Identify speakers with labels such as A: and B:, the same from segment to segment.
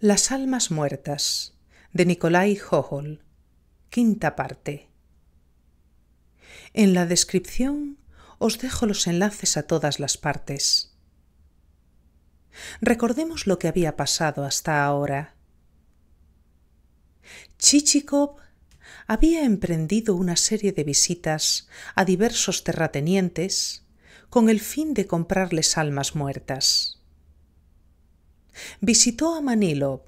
A: Las almas muertas de Nikolai Hohol, quinta parte. En la descripción os dejo los enlaces a todas las partes. Recordemos lo que había pasado hasta ahora. Chichikov había emprendido una serie de visitas a diversos terratenientes con el fin de comprarles almas muertas visitó a Manilov,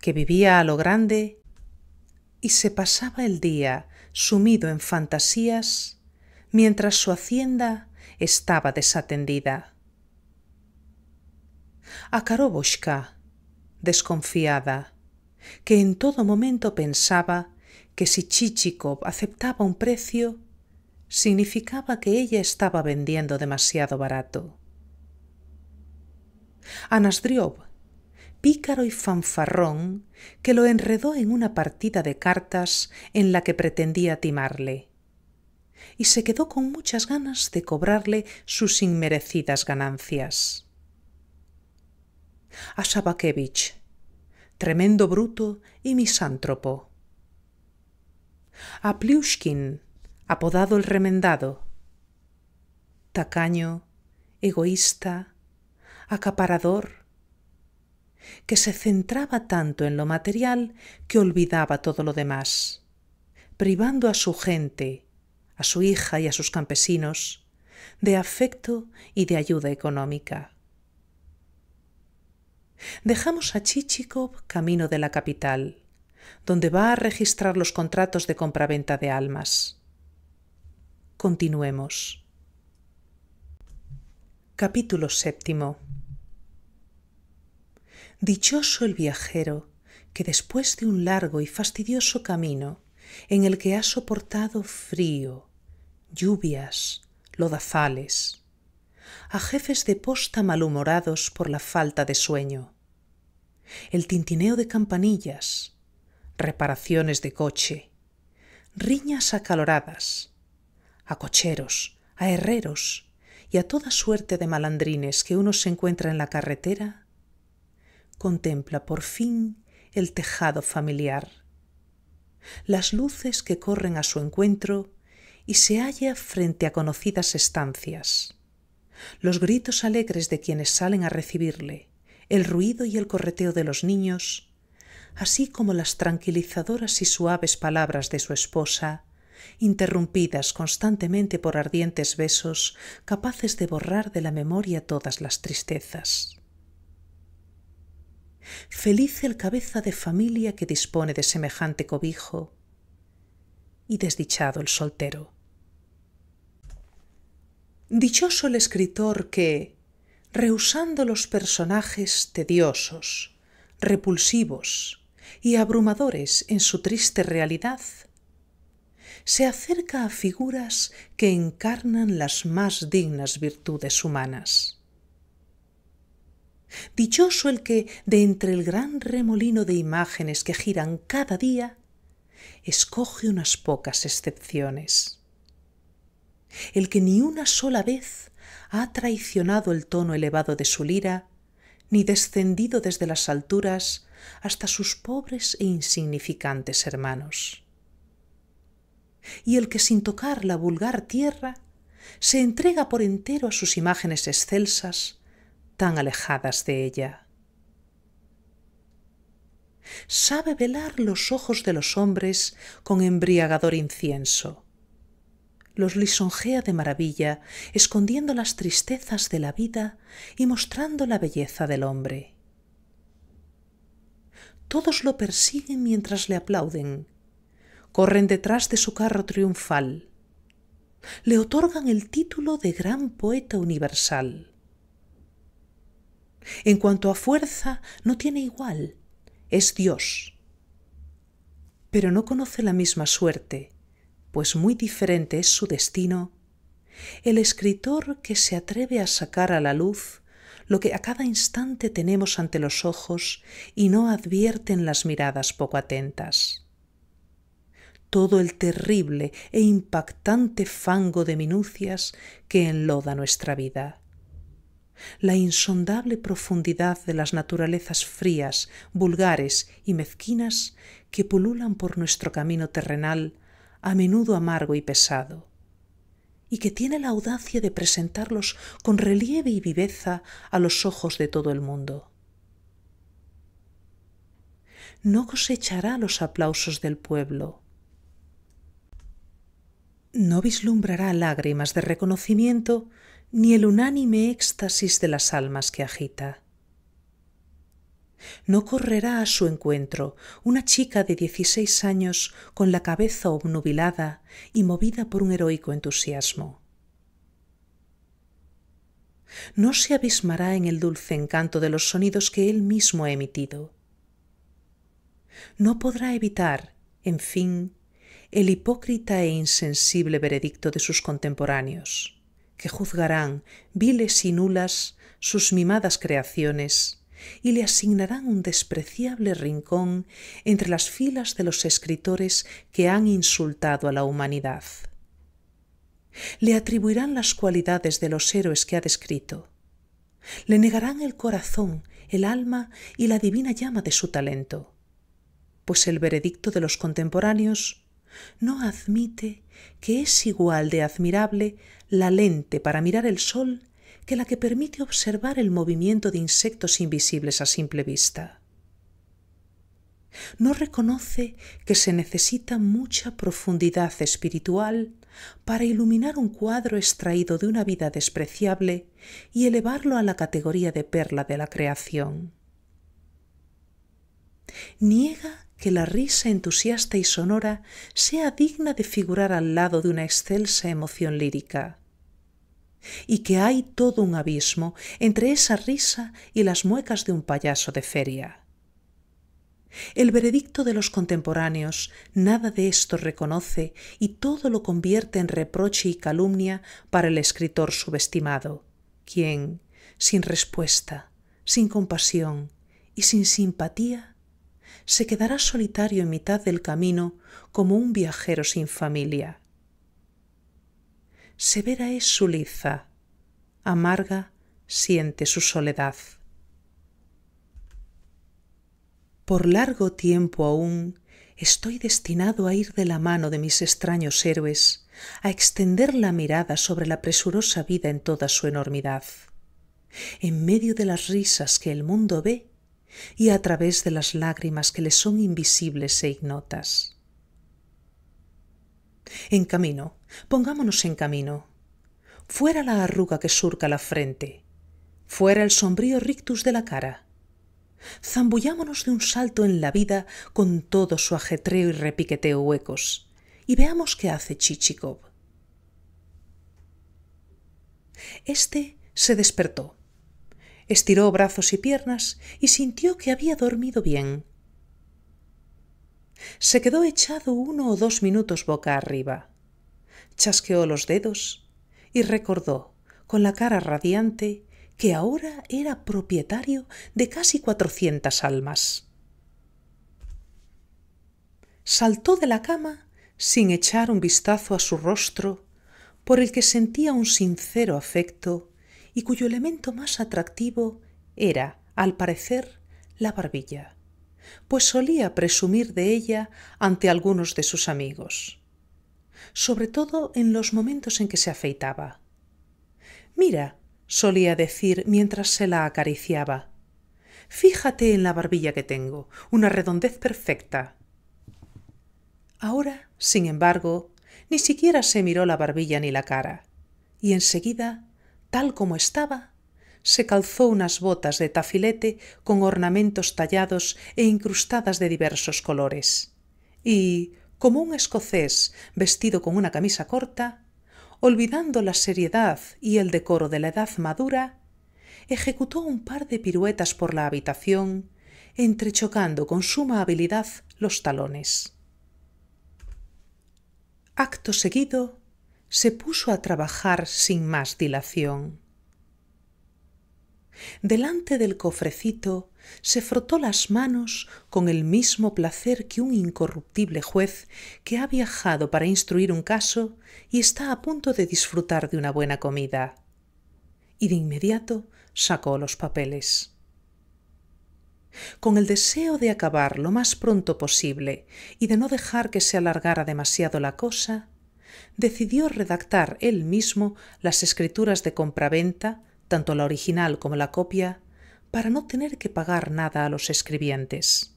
A: que vivía a lo grande y se pasaba el día sumido en fantasías mientras su hacienda estaba desatendida. A Karoboshka, desconfiada, que en todo momento pensaba que si Chichikov aceptaba un precio, significaba que ella estaba vendiendo demasiado barato. Anasdriob, pícaro y fanfarrón, que lo enredó en una partida de cartas en la que pretendía timarle, y se quedó con muchas ganas de cobrarle sus inmerecidas ganancias. A Sabakevich, tremendo bruto y misántropo. A Plushkin, apodado el remendado, tacaño, egoísta, acaparador, que se centraba tanto en lo material que olvidaba todo lo demás, privando a su gente, a su hija y a sus campesinos, de afecto y de ayuda económica. Dejamos a Chichikov camino de la capital, donde va a registrar los contratos de compraventa de almas. Continuemos. Capítulo séptimo. Dichoso el viajero que después de un largo y fastidioso camino, en el que ha soportado frío, lluvias, lodazales, a jefes de posta malhumorados por la falta de sueño, el tintineo de campanillas, reparaciones de coche, riñas acaloradas, a cocheros, a herreros y a toda suerte de malandrines que uno se encuentra en la carretera, contempla por fin el tejado familiar, las luces que corren a su encuentro y se halla frente a conocidas estancias, los gritos alegres de quienes salen a recibirle, el ruido y el correteo de los niños, así como las tranquilizadoras y suaves palabras de su esposa, interrumpidas constantemente por ardientes besos capaces de borrar de la memoria todas las tristezas feliz el cabeza de familia que dispone de semejante cobijo y desdichado el soltero. Dichoso el escritor que, rehusando los personajes tediosos, repulsivos y abrumadores en su triste realidad, se acerca a figuras que encarnan las más dignas virtudes humanas. Dichoso el que, de entre el gran remolino de imágenes que giran cada día, escoge unas pocas excepciones. El que ni una sola vez ha traicionado el tono elevado de su lira, ni descendido desde las alturas hasta sus pobres e insignificantes hermanos. Y el que sin tocar la vulgar tierra se entrega por entero a sus imágenes excelsas, tan alejadas de ella. Sabe velar los ojos de los hombres con embriagador incienso. Los lisonjea de maravilla, escondiendo las tristezas de la vida y mostrando la belleza del hombre. Todos lo persiguen mientras le aplauden, corren detrás de su carro triunfal, le otorgan el título de gran poeta universal. En cuanto a fuerza, no tiene igual, es Dios. Pero no conoce la misma suerte, pues muy diferente es su destino. El escritor que se atreve a sacar a la luz lo que a cada instante tenemos ante los ojos y no advierten las miradas poco atentas. Todo el terrible e impactante fango de minucias que enloda nuestra vida la insondable profundidad de las naturalezas frías, vulgares y mezquinas que pululan por nuestro camino terrenal, a menudo amargo y pesado, y que tiene la audacia de presentarlos con relieve y viveza a los ojos de todo el mundo. No cosechará los aplausos del pueblo, no vislumbrará lágrimas de reconocimiento ni el unánime éxtasis de las almas que agita. No correrá a su encuentro una chica de dieciséis años con la cabeza obnubilada y movida por un heroico entusiasmo. No se abismará en el dulce encanto de los sonidos que él mismo ha emitido. No podrá evitar, en fin, el hipócrita e insensible veredicto de sus contemporáneos que juzgarán viles y nulas sus mimadas creaciones y le asignarán un despreciable rincón entre las filas de los escritores que han insultado a la humanidad. Le atribuirán las cualidades de los héroes que ha descrito. Le negarán el corazón, el alma y la divina llama de su talento, pues el veredicto de los contemporáneos no admite que es igual de admirable la lente para mirar el sol que la que permite observar el movimiento de insectos invisibles a simple vista. No reconoce que se necesita mucha profundidad espiritual para iluminar un cuadro extraído de una vida despreciable y elevarlo a la categoría de perla de la creación. Niega que la risa entusiasta y sonora sea digna de figurar al lado de una excelsa emoción lírica, y que hay todo un abismo entre esa risa y las muecas de un payaso de feria. El veredicto de los contemporáneos nada de esto reconoce y todo lo convierte en reproche y calumnia para el escritor subestimado, quien, sin respuesta, sin compasión y sin simpatía, se quedará solitario en mitad del camino como un viajero sin familia. Severa es su liza, amarga siente su soledad. Por largo tiempo aún estoy destinado a ir de la mano de mis extraños héroes, a extender la mirada sobre la presurosa vida en toda su enormidad. En medio de las risas que el mundo ve, y a través de las lágrimas que le son invisibles e ignotas. En camino, pongámonos en camino. Fuera la arruga que surca la frente, fuera el sombrío rictus de la cara. Zambullámonos de un salto en la vida con todo su ajetreo y repiqueteo huecos, y veamos qué hace Chichikov. Este se despertó estiró brazos y piernas y sintió que había dormido bien. Se quedó echado uno o dos minutos boca arriba. Chasqueó los dedos y recordó, con la cara radiante, que ahora era propietario de casi cuatrocientas almas. Saltó de la cama sin echar un vistazo a su rostro, por el que sentía un sincero afecto y cuyo elemento más atractivo era, al parecer, la barbilla, pues solía presumir de ella ante algunos de sus amigos, sobre todo en los momentos en que se afeitaba. Mira, solía decir mientras se la acariciaba, fíjate en la barbilla que tengo, una redondez perfecta. Ahora, sin embargo, ni siquiera se miró la barbilla ni la cara, y enseguida tal como estaba, se calzó unas botas de tafilete con ornamentos tallados e incrustadas de diversos colores, y, como un escocés vestido con una camisa corta, olvidando la seriedad y el decoro de la edad madura, ejecutó un par de piruetas por la habitación, entrechocando con suma habilidad los talones. Acto seguido, se puso a trabajar sin más dilación. Delante del cofrecito se frotó las manos con el mismo placer que un incorruptible juez que ha viajado para instruir un caso y está a punto de disfrutar de una buena comida. Y de inmediato sacó los papeles. Con el deseo de acabar lo más pronto posible y de no dejar que se alargara demasiado la cosa, decidió redactar él mismo las escrituras de compraventa, tanto la original como la copia, para no tener que pagar nada a los escribientes.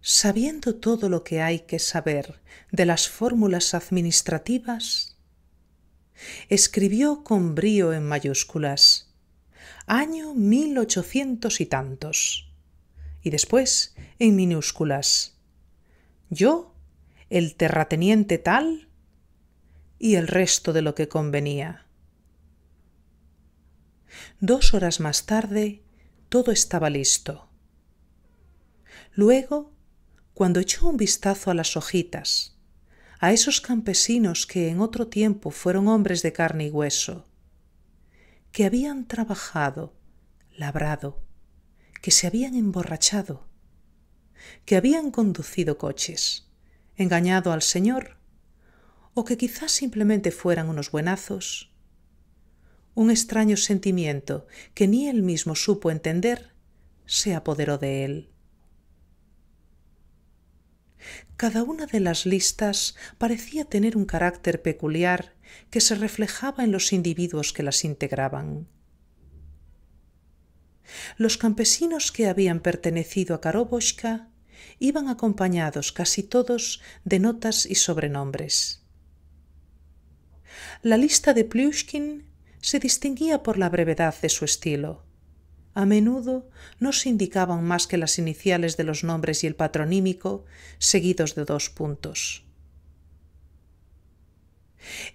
A: Sabiendo todo lo que hay que saber de las fórmulas administrativas, escribió con brío en mayúsculas, año mil ochocientos y tantos, y después en minúsculas, yo el terrateniente tal y el resto de lo que convenía. Dos horas más tarde todo estaba listo. Luego, cuando echó un vistazo a las hojitas, a esos campesinos que en otro tiempo fueron hombres de carne y hueso, que habían trabajado, labrado, que se habían emborrachado, que habían conducido coches, engañado al Señor, o que quizás simplemente fueran unos buenazos. Un extraño sentimiento que ni él mismo supo entender se apoderó de él. Cada una de las listas parecía tener un carácter peculiar que se reflejaba en los individuos que las integraban. Los campesinos que habían pertenecido a Karoboshka iban acompañados casi todos de notas y sobrenombres. La lista de Plushkin se distinguía por la brevedad de su estilo. A menudo no se indicaban más que las iniciales de los nombres y el patronímico, seguidos de dos puntos.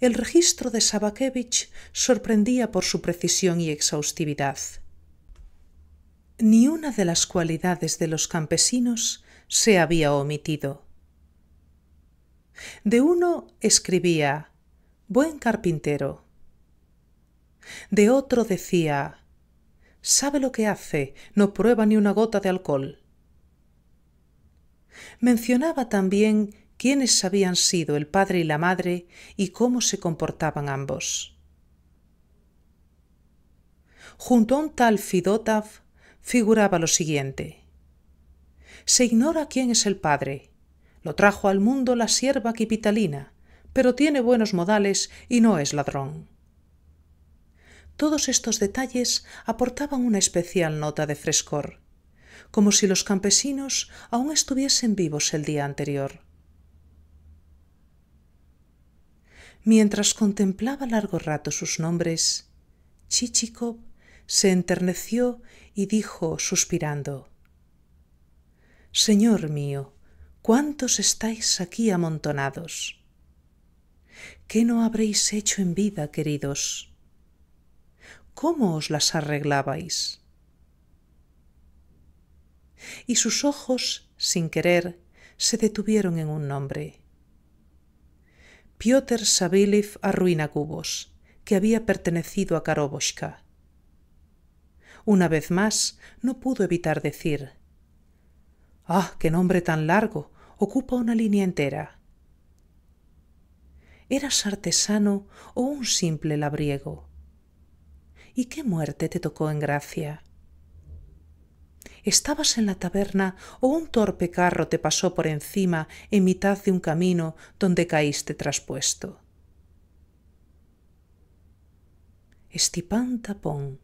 A: El registro de Sabakevich sorprendía por su precisión y exhaustividad. Ni una de las cualidades de los campesinos se había omitido. De uno escribía Buen carpintero. De otro decía Sabe lo que hace, no prueba ni una gota de alcohol. Mencionaba también quiénes habían sido el padre y la madre y cómo se comportaban ambos. Junto a un tal Fidotaf figuraba lo siguiente. Se ignora quién es el padre. Lo trajo al mundo la sierva quipitalina, pero tiene buenos modales y no es ladrón. Todos estos detalles aportaban una especial nota de frescor, como si los campesinos aún estuviesen vivos el día anterior. Mientras contemplaba largo rato sus nombres, Chichikov se enterneció y dijo, suspirando Señor mío, ¿cuántos estáis aquí amontonados? ¿Qué no habréis hecho en vida, queridos? ¿Cómo os las arreglabais? Y sus ojos, sin querer, se detuvieron en un nombre. Piotr arruina Arruinacubos, que había pertenecido a Karoboshka. Una vez más, no pudo evitar decir Ah, qué nombre tan largo. Ocupa una línea entera. ¿Eras artesano o un simple labriego? ¿Y qué muerte te tocó en gracia? ¿Estabas en la taberna o un torpe carro te pasó por encima en mitad de un camino donde caíste traspuesto? Estipán Tapón,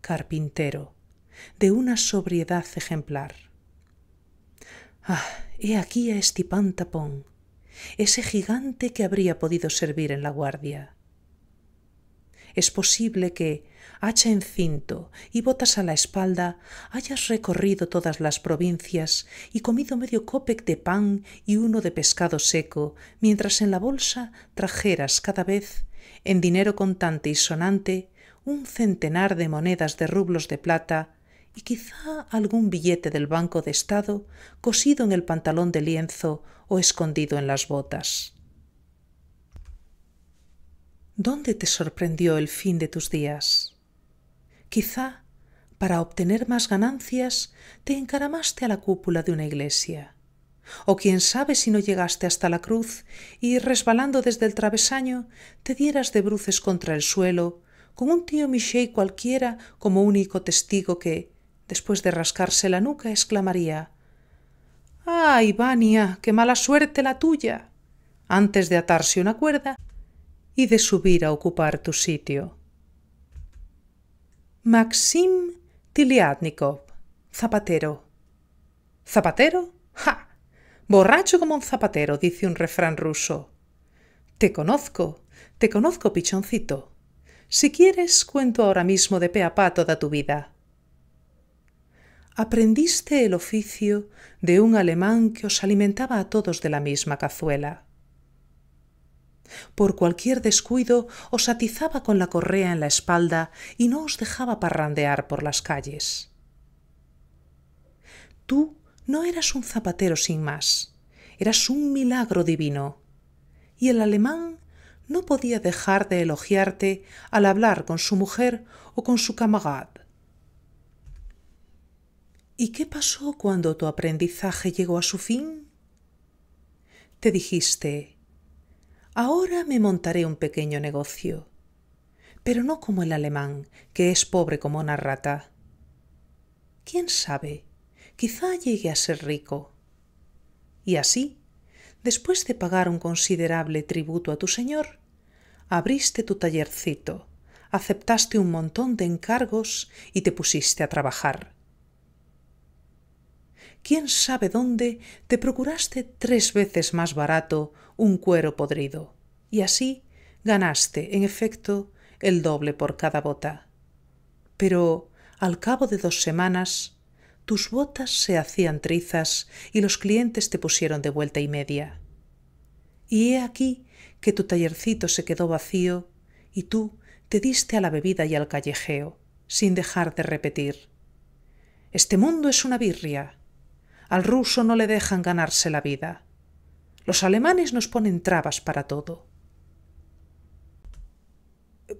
A: carpintero, de una sobriedad ejemplar. Ah, he aquí a este pantapón, ese gigante que habría podido servir en la guardia. Es posible que, hacha en cinto y botas a la espalda, hayas recorrido todas las provincias y comido medio cópec de pan y uno de pescado seco, mientras en la bolsa trajeras cada vez, en dinero contante y sonante, un centenar de monedas de rublos de plata y quizá algún billete del Banco de Estado cosido en el pantalón de lienzo o escondido en las botas. ¿Dónde te sorprendió el fin de tus días? Quizá, para obtener más ganancias, te encaramaste a la cúpula de una iglesia. O quién sabe si no llegaste hasta la cruz y, resbalando desde el travesaño, te dieras de bruces contra el suelo, con un tío miché cualquiera como único testigo que, después de rascarse la nuca, exclamaría ¡Ay, Vania, qué mala suerte la tuya! antes de atarse una cuerda y de subir a ocupar tu sitio. Maxim Tiliadnikov, zapatero. ¿Zapatero? ¡Ja! Borracho como un zapatero, dice un refrán ruso. Te conozco, te conozco, pichoncito. Si quieres, cuento ahora mismo de pe a pa toda tu vida aprendiste el oficio de un alemán que os alimentaba a todos de la misma cazuela. Por cualquier descuido os atizaba con la correa en la espalda y no os dejaba parrandear por las calles. Tú no eras un zapatero sin más, eras un milagro divino, y el alemán no podía dejar de elogiarte al hablar con su mujer o con su camarada. ¿Y qué pasó cuando tu aprendizaje llegó a su fin? Te dijiste, ahora me montaré un pequeño negocio, pero no como el alemán, que es pobre como una rata. ¿Quién sabe? Quizá llegue a ser rico. Y así, después de pagar un considerable tributo a tu señor, abriste tu tallercito, aceptaste un montón de encargos y te pusiste a trabajar quién sabe dónde, te procuraste tres veces más barato un cuero podrido, y así ganaste, en efecto, el doble por cada bota. Pero al cabo de dos semanas, tus botas se hacían trizas y los clientes te pusieron de vuelta y media. Y he aquí que tu tallercito se quedó vacío y tú te diste a la bebida y al callejeo, sin dejar de repetir. Este mundo es una birria al ruso no le dejan ganarse la vida. Los alemanes nos ponen trabas para todo.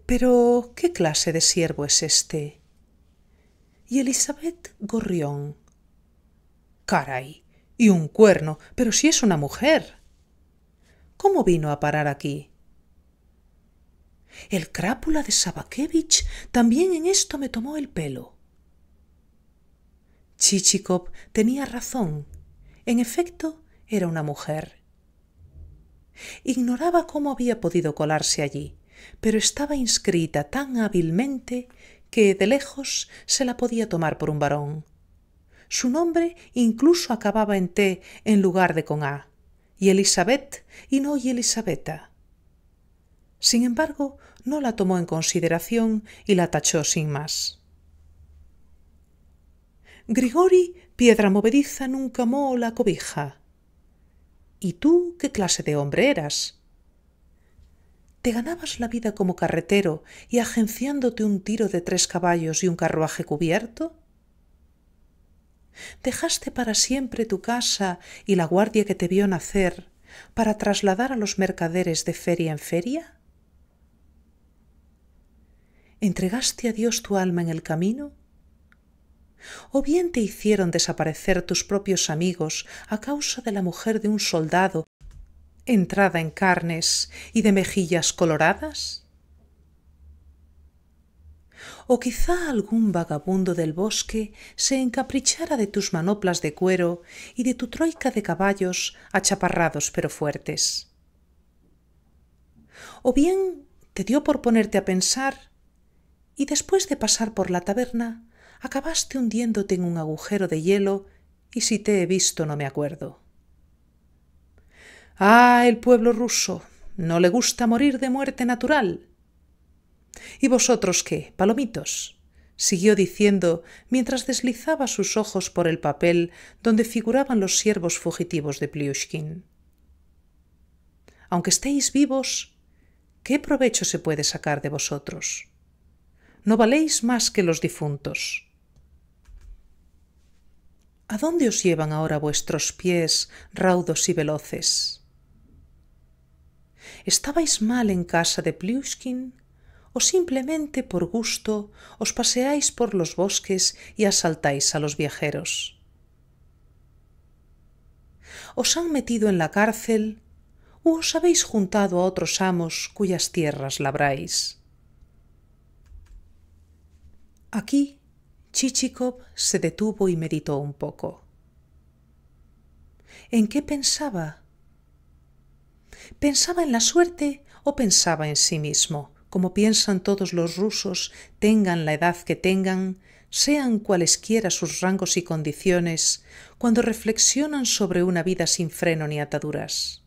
A: Pero, ¿qué clase de siervo es este? Y Elizabeth Gorrión. Caray, y un cuerno, pero si es una mujer. ¿Cómo vino a parar aquí? El crápula de Sabakevich también en esto me tomó el pelo. Chichikov tenía razón. En efecto, era una mujer. Ignoraba cómo había podido colarse allí, pero estaba inscrita tan hábilmente que de lejos se la podía tomar por un varón. Su nombre incluso acababa en T en lugar de con A, y Elizabeth y no y Elisabetta. Sin embargo, no la tomó en consideración y la tachó sin más. Grigori, piedra movediza, nunca amó la cobija. ¿Y tú qué clase de hombre eras? Te ganabas la vida como carretero y agenciándote un tiro de tres caballos y un carruaje cubierto. Dejaste para siempre tu casa y la guardia que te vio nacer para trasladar a los mercaderes de feria en feria. ¿Entregaste a Dios tu alma en el camino? o bien te hicieron desaparecer tus propios amigos a causa de la mujer de un soldado entrada en carnes y de mejillas coloradas? O quizá algún vagabundo del bosque se encaprichara de tus manoplas de cuero y de tu troika de caballos achaparrados pero fuertes. O bien te dio por ponerte a pensar y después de pasar por la taberna acabaste hundiéndote en un agujero de hielo y si te he visto no me acuerdo. Ah, el pueblo ruso, no le gusta morir de muerte natural. ¿Y vosotros qué, palomitos? siguió diciendo mientras deslizaba sus ojos por el papel donde figuraban los siervos fugitivos de Pliushkin. Aunque estéis vivos, ¿qué provecho se puede sacar de vosotros? No valéis más que los difuntos. ¿A dónde os llevan ahora vuestros pies raudos y veloces? ¿Estabais mal en casa de Plushkin ¿O simplemente por gusto os paseáis por los bosques y asaltáis a los viajeros? ¿Os han metido en la cárcel? ¿O os habéis juntado a otros amos cuyas tierras labráis? Aquí Chichikov se detuvo y meditó un poco. ¿En qué pensaba? ¿Pensaba en la suerte o pensaba en sí mismo, como piensan todos los rusos, tengan la edad que tengan, sean cualesquiera sus rangos y condiciones, cuando reflexionan sobre una vida sin freno ni ataduras?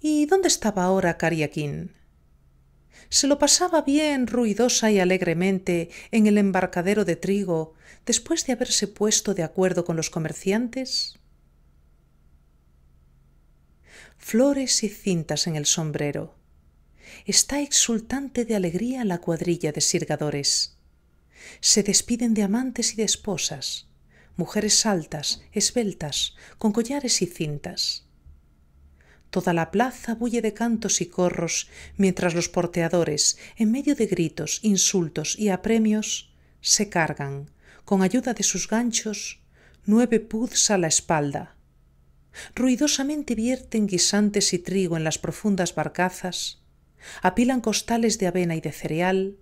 A: ¿Y dónde estaba ahora Kariakin? Se lo pasaba bien ruidosa y alegremente en el embarcadero de trigo después de haberse puesto de acuerdo con los comerciantes. Flores y cintas en el sombrero. Está exultante de alegría la cuadrilla de sirgadores. Se despiden de amantes y de esposas, mujeres altas, esbeltas, con collares y cintas. Toda la plaza bulle de cantos y corros, mientras los porteadores, en medio de gritos, insultos y apremios, se cargan, con ayuda de sus ganchos, nueve puz a la espalda. Ruidosamente vierten guisantes y trigo en las profundas barcazas, apilan costales de avena y de cereal,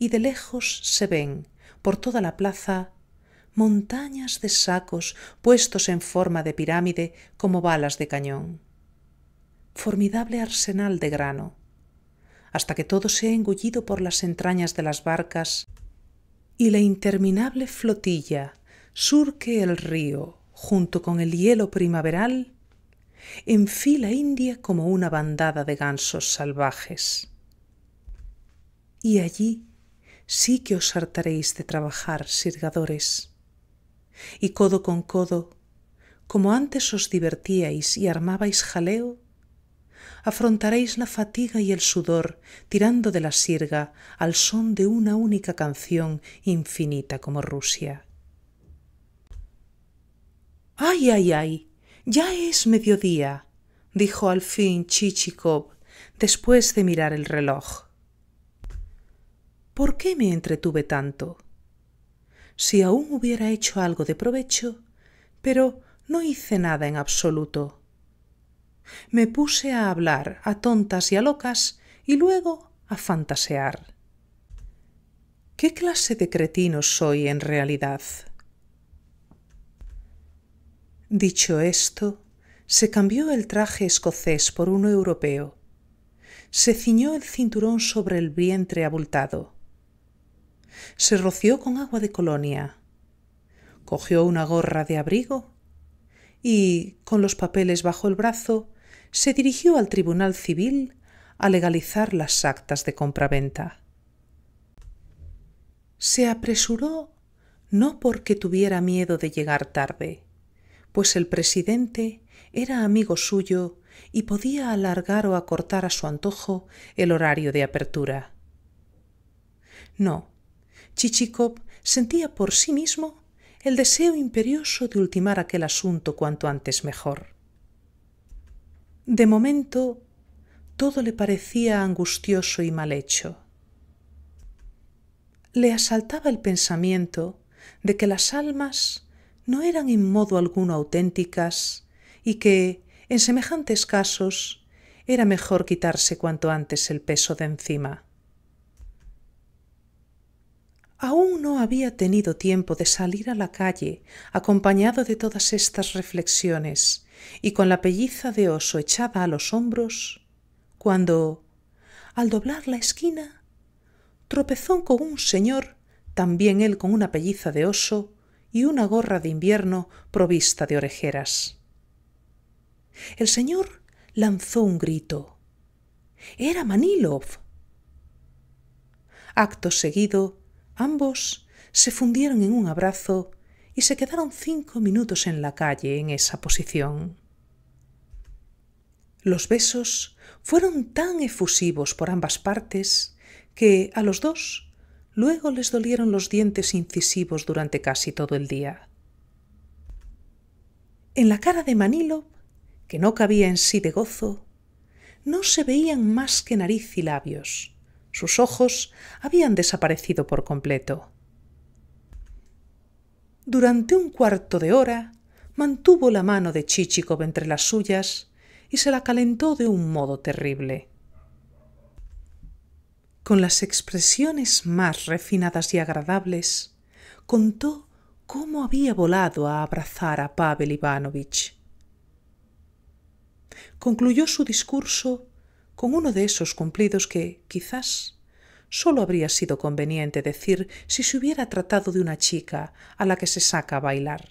A: y de lejos se ven, por toda la plaza, montañas de sacos puestos en forma de pirámide como balas de cañón formidable arsenal de grano, hasta que todo sea engullido por las entrañas de las barcas y la interminable flotilla surque el río junto con el hielo primaveral en fila india como una bandada de gansos salvajes. Y allí sí que os hartaréis de trabajar, sirgadores. Y codo con codo, como antes os divertíais y armabais jaleo, afrontaréis la fatiga y el sudor tirando de la sirga al son de una única canción infinita como Rusia. ¡Ay, ay, ay! Ya es mediodía, dijo al fin Chichikov después de mirar el reloj. ¿Por qué me entretuve tanto? Si aún hubiera hecho algo de provecho, pero no hice nada en absoluto. Me puse a hablar a tontas y a locas y luego a fantasear. ¿Qué clase de cretino soy en realidad? Dicho esto, se cambió el traje escocés por uno europeo. Se ciñó el cinturón sobre el vientre abultado. Se roció con agua de colonia. Cogió una gorra de abrigo y, con los papeles bajo el brazo, se dirigió al Tribunal Civil a legalizar las actas de compraventa. Se apresuró no porque tuviera miedo de llegar tarde, pues el presidente era amigo suyo y podía alargar o acortar a su antojo el horario de apertura. No, Chichikov sentía por sí mismo el deseo imperioso de ultimar aquel asunto cuanto antes mejor. De momento, todo le parecía angustioso y mal hecho. Le asaltaba el pensamiento de que las almas no eran en modo alguno auténticas y que, en semejantes casos, era mejor quitarse cuanto antes el peso de encima. Aún no había tenido tiempo de salir a la calle acompañado de todas estas reflexiones y con la pelliza de oso echada a los hombros, cuando, al doblar la esquina, tropezó con un señor, también él con una pelliza de oso y una gorra de invierno provista de orejeras. El señor lanzó un grito. Era Manilov. Acto seguido, ambos se fundieron en un abrazo y se quedaron cinco minutos en la calle en esa posición. Los besos fueron tan efusivos por ambas partes que a los dos luego les dolieron los dientes incisivos durante casi todo el día. En la cara de Manilo, que no cabía en sí de gozo, no se veían más que nariz y labios. Sus ojos habían desaparecido por completo. Durante un cuarto de hora mantuvo la mano de Chichikov entre las suyas y se la calentó de un modo terrible. Con las expresiones más refinadas y agradables, contó cómo había volado a abrazar a Pavel Ivanovich. Concluyó su discurso con uno de esos cumplidos que, quizás, solo habría sido conveniente decir si se hubiera tratado de una chica a la que se saca a bailar.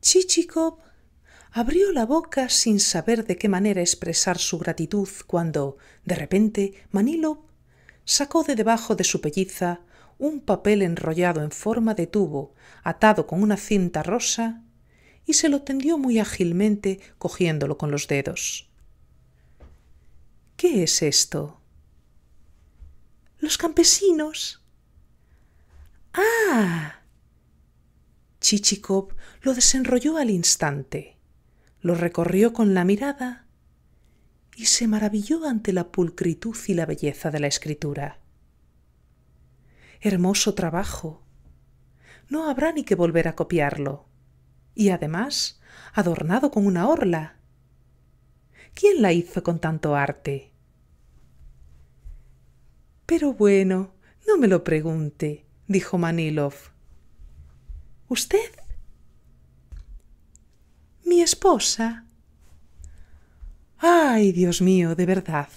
A: Chichikov abrió la boca sin saber de qué manera expresar su gratitud cuando, de repente, Manilov sacó de debajo de su pelliza un papel enrollado en forma de tubo, atado con una cinta rosa, y se lo tendió muy ágilmente cogiéndolo con los dedos. ¿Qué es esto? los campesinos. ¡Ah! Chichikov lo desenrolló al instante, lo recorrió con la mirada y se maravilló ante la pulcritud y la belleza de la escritura. Hermoso trabajo. No habrá ni que volver a copiarlo. Y además, adornado con una orla. ¿Quién la hizo con tanto arte? Pero bueno, no me lo pregunte, dijo Manilov. ¿Usted? Mi esposa. Ay, Dios mío, de verdad,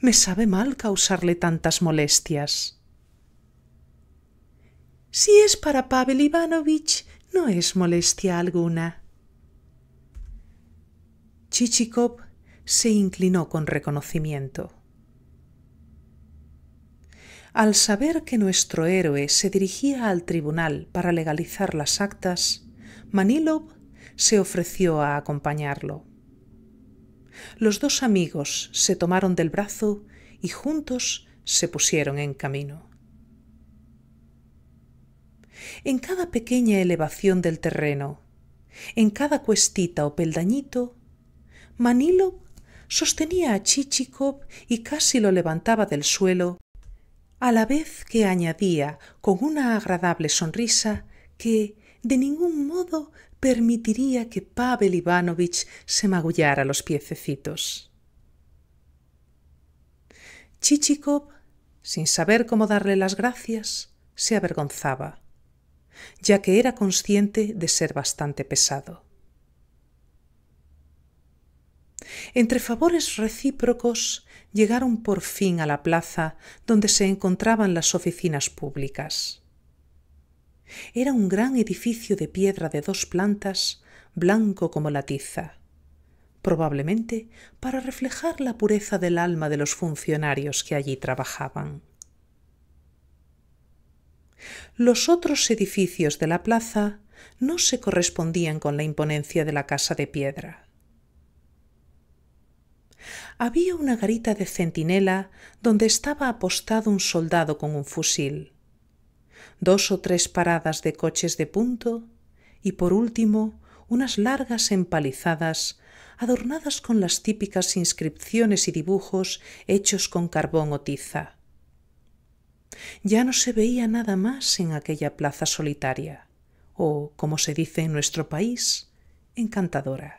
A: me sabe mal causarle tantas molestias. Si es para Pavel Ivanovich, no es molestia alguna. Chichikov se inclinó con reconocimiento. Al saber que nuestro héroe se dirigía al tribunal para legalizar las actas, Manilov se ofreció a acompañarlo. Los dos amigos se tomaron del brazo y juntos se pusieron en camino. En cada pequeña elevación del terreno, en cada cuestita o peldañito, Manilov sostenía a Chichikov y casi lo levantaba del suelo a la vez que añadía con una agradable sonrisa que de ningún modo permitiría que Pavel Ivanovich se magullara los piececitos. Chichikov, sin saber cómo darle las gracias, se avergonzaba, ya que era consciente de ser bastante pesado. Entre favores recíprocos, llegaron por fin a la plaza donde se encontraban las oficinas públicas. Era un gran edificio de piedra de dos plantas, blanco como la tiza, probablemente para reflejar la pureza del alma de los funcionarios que allí trabajaban. Los otros edificios de la plaza no se correspondían con la imponencia de la casa de piedra había una garita de centinela donde estaba apostado un soldado con un fusil, dos o tres paradas de coches de punto y por último unas largas empalizadas adornadas con las típicas inscripciones y dibujos hechos con carbón o tiza. Ya no se veía nada más en aquella plaza solitaria, o, como se dice en nuestro país, encantadora.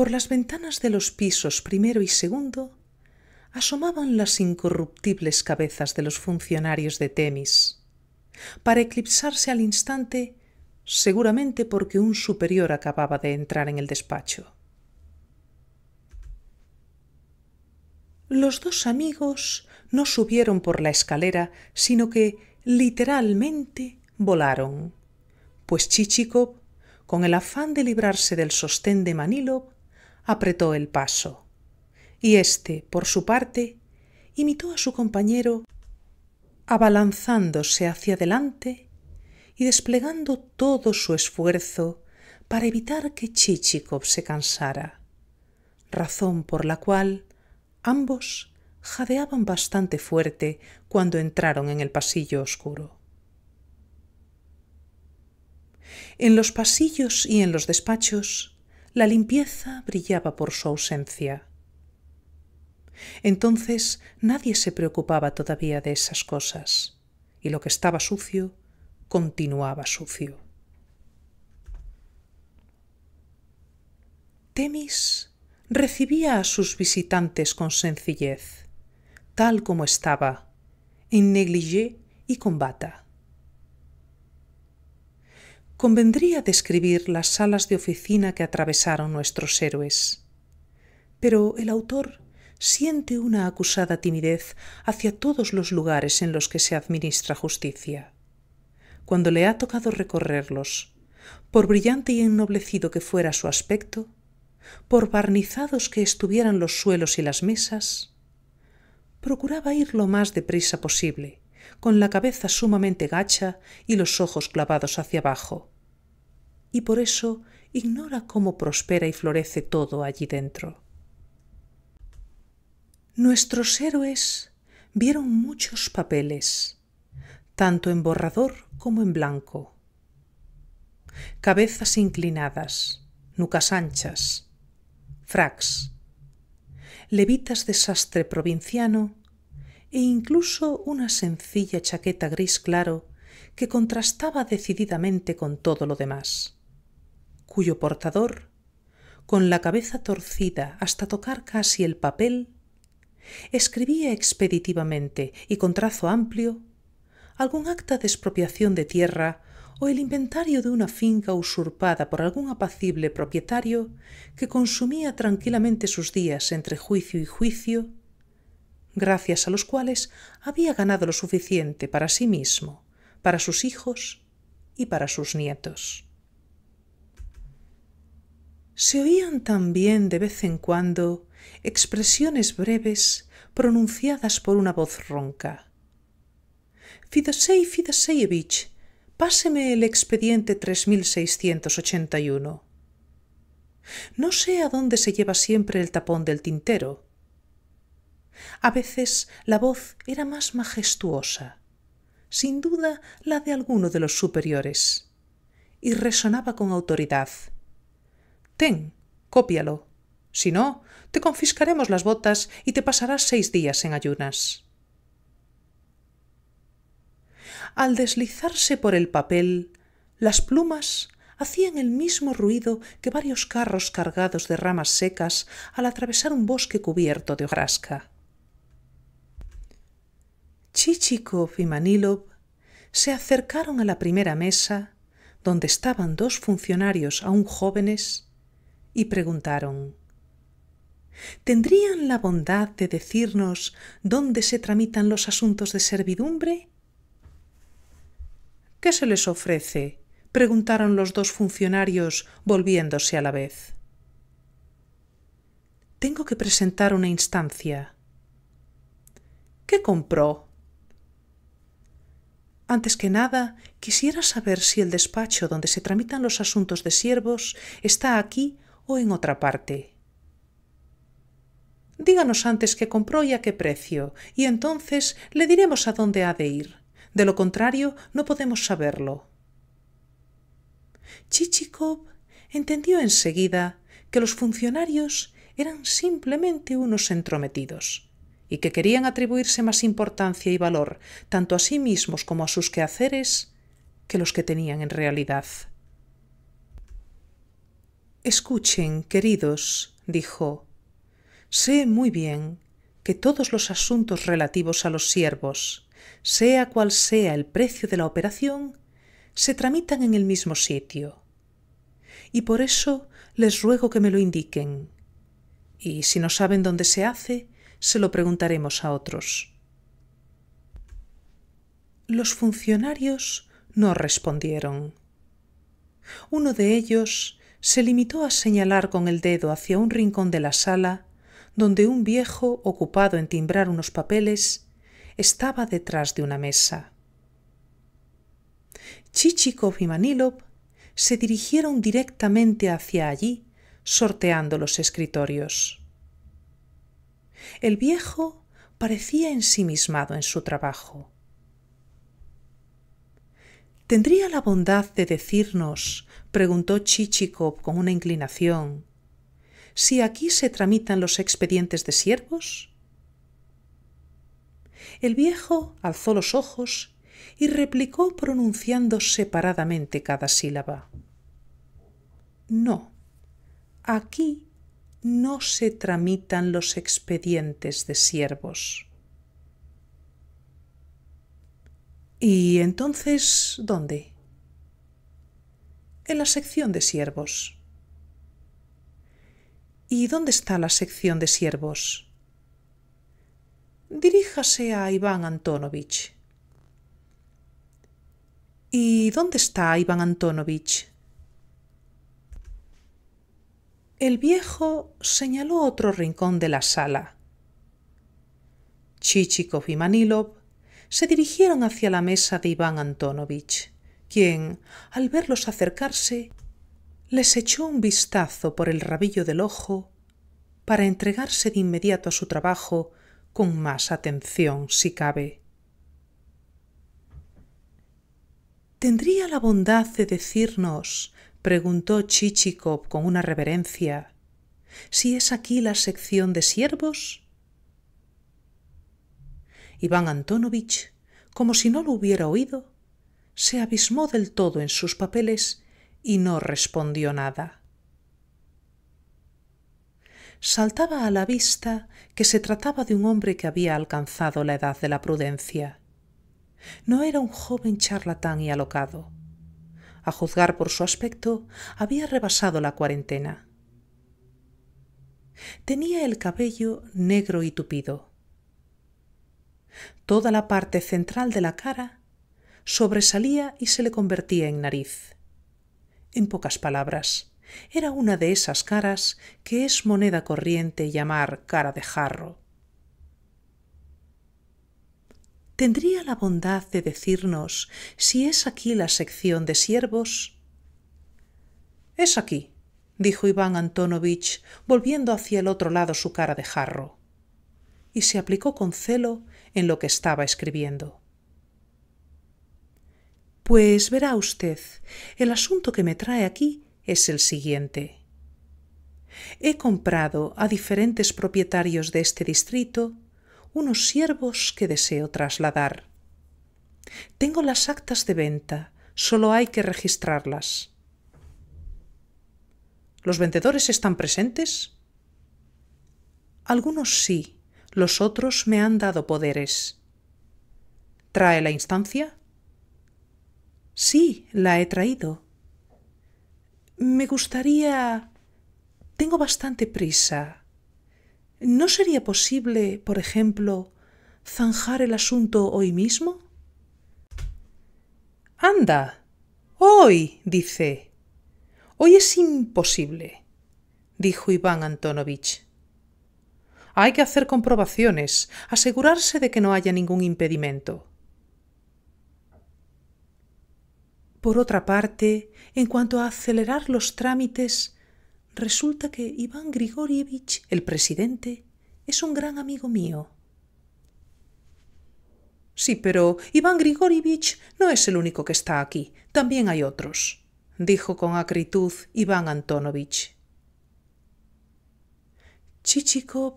A: Por las ventanas de los pisos primero y segundo asomaban las incorruptibles cabezas de los funcionarios de Temis, para eclipsarse al instante, seguramente porque un superior acababa de entrar en el despacho. Los dos amigos no subieron por la escalera, sino que literalmente volaron, pues Chichikov, con el afán de librarse del sostén de Manilov, apretó el paso, y éste, por su parte, imitó a su compañero abalanzándose hacia adelante y desplegando todo su esfuerzo para evitar que Chichikov se cansara, razón por la cual ambos jadeaban bastante fuerte cuando entraron en el pasillo oscuro. En los pasillos y en los despachos la limpieza brillaba por su ausencia. Entonces nadie se preocupaba todavía de esas cosas, y lo que estaba sucio continuaba sucio. Temis recibía a sus visitantes con sencillez, tal como estaba, en negligé y con bata convendría describir las salas de oficina que atravesaron nuestros héroes. Pero el autor siente una acusada timidez hacia todos los lugares en los que se administra justicia. Cuando le ha tocado recorrerlos, por brillante y ennoblecido que fuera su aspecto, por barnizados que estuvieran los suelos y las mesas, procuraba ir lo más deprisa posible, con la cabeza sumamente gacha y los ojos clavados hacia abajo. Y por eso ignora cómo prospera y florece todo allí dentro. Nuestros héroes vieron muchos papeles, tanto en borrador como en blanco. Cabezas inclinadas, nucas anchas, fracs, levitas de sastre provinciano e incluso una sencilla chaqueta gris claro que contrastaba decididamente con todo lo demás, cuyo portador, con la cabeza torcida hasta tocar casi el papel, escribía expeditivamente y con trazo amplio algún acta de expropiación de tierra o el inventario de una finca usurpada por algún apacible propietario que consumía tranquilamente sus días entre juicio y juicio gracias a los cuales había ganado lo suficiente para sí mismo, para sus hijos y para sus nietos. Se oían también de vez en cuando expresiones breves pronunciadas por una voz ronca. Fidosei Fidaseyevich, páseme el expediente 3681. No sé a dónde se lleva siempre el tapón del tintero, a veces la voz era más majestuosa, sin duda la de alguno de los superiores, y resonaba con autoridad. Ten, cópialo. Si no, te confiscaremos las botas y te pasarás seis días en ayunas. Al deslizarse por el papel, las plumas hacían el mismo ruido que varios carros cargados de ramas secas al atravesar un bosque cubierto de hojarasca. Chichikov y Manilov se acercaron a la primera mesa, donde estaban dos funcionarios aún jóvenes, y preguntaron ¿Tendrían la bondad de decirnos dónde se tramitan los asuntos de servidumbre? ¿Qué se les ofrece? preguntaron los dos funcionarios volviéndose a la vez. Tengo que presentar una instancia. ¿Qué compró? Antes que nada, quisiera saber si el despacho donde se tramitan los asuntos de siervos está aquí o en otra parte. Díganos antes qué compró y a qué precio, y entonces le diremos a dónde ha de ir. De lo contrario, no podemos saberlo. Chichikov entendió enseguida que los funcionarios eran simplemente unos entrometidos y que querían atribuirse más importancia y valor tanto a sí mismos como a sus quehaceres que los que tenían en realidad. Escuchen, queridos, dijo, sé muy bien que todos los asuntos relativos a los siervos, sea cual sea el precio de la operación, se tramitan en el mismo sitio. Y por eso les ruego que me lo indiquen. Y si no saben dónde se hace, se lo preguntaremos a otros. Los funcionarios no respondieron. Uno de ellos se limitó a señalar con el dedo hacia un rincón de la sala donde un viejo ocupado en timbrar unos papeles estaba detrás de una mesa. Chichikov y Manilov se dirigieron directamente hacia allí, sorteando los escritorios. El viejo parecía ensimismado en su trabajo. ¿Tendría la bondad de decirnos, preguntó Chichikov con una inclinación, si aquí se tramitan los expedientes de siervos? El viejo alzó los ojos y replicó pronunciando separadamente cada sílaba. No, aquí no se tramitan los expedientes de siervos. ¿Y entonces dónde? En la sección de siervos. ¿Y dónde está la sección de siervos? Diríjase a Iván Antonovich. ¿Y dónde está Iván Antonovich? El viejo señaló otro rincón de la sala. Chichikov y Manilov se dirigieron hacia la mesa de Iván Antonovich, quien, al verlos acercarse, les echó un vistazo por el rabillo del ojo para entregarse de inmediato a su trabajo con más atención si cabe. ¿Tendría la bondad de decirnos preguntó Chichikov con una reverencia, si es aquí la sección de siervos. Iván Antonovich, como si no lo hubiera oído, se abismó del todo en sus papeles y no respondió nada. Saltaba a la vista que se trataba de un hombre que había alcanzado la edad de la prudencia. No era un joven charlatán y alocado a juzgar por su aspecto, había rebasado la cuarentena. Tenía el cabello negro y tupido. Toda la parte central de la cara sobresalía y se le convertía en nariz. En pocas palabras, era una de esas caras que es moneda corriente llamar cara de jarro. ¿tendría la bondad de decirnos si es aquí la sección de siervos? Es aquí, dijo Iván Antonovich, volviendo hacia el otro lado su cara de jarro, y se aplicó con celo en lo que estaba escribiendo. Pues verá usted, el asunto que me trae aquí es el siguiente. He comprado a diferentes propietarios de este distrito unos siervos que deseo trasladar. Tengo las actas de venta, solo hay que registrarlas. ¿Los vendedores están presentes? Algunos sí, los otros me han dado poderes. ¿Trae la instancia? Sí, la he traído. Me gustaría... Tengo bastante prisa. ¿No sería posible, por ejemplo, zanjar el asunto hoy mismo? Anda, hoy, dice. Hoy es imposible, dijo Iván Antonovich. Hay que hacer comprobaciones, asegurarse de que no haya ningún impedimento. Por otra parte, en cuanto a acelerar los trámites, Resulta que Iván Grigorievich, el presidente, es un gran amigo mío. Sí, pero Iván Grigorievich no es el único que está aquí. También hay otros, dijo con acritud Iván Antonovich. Chichikov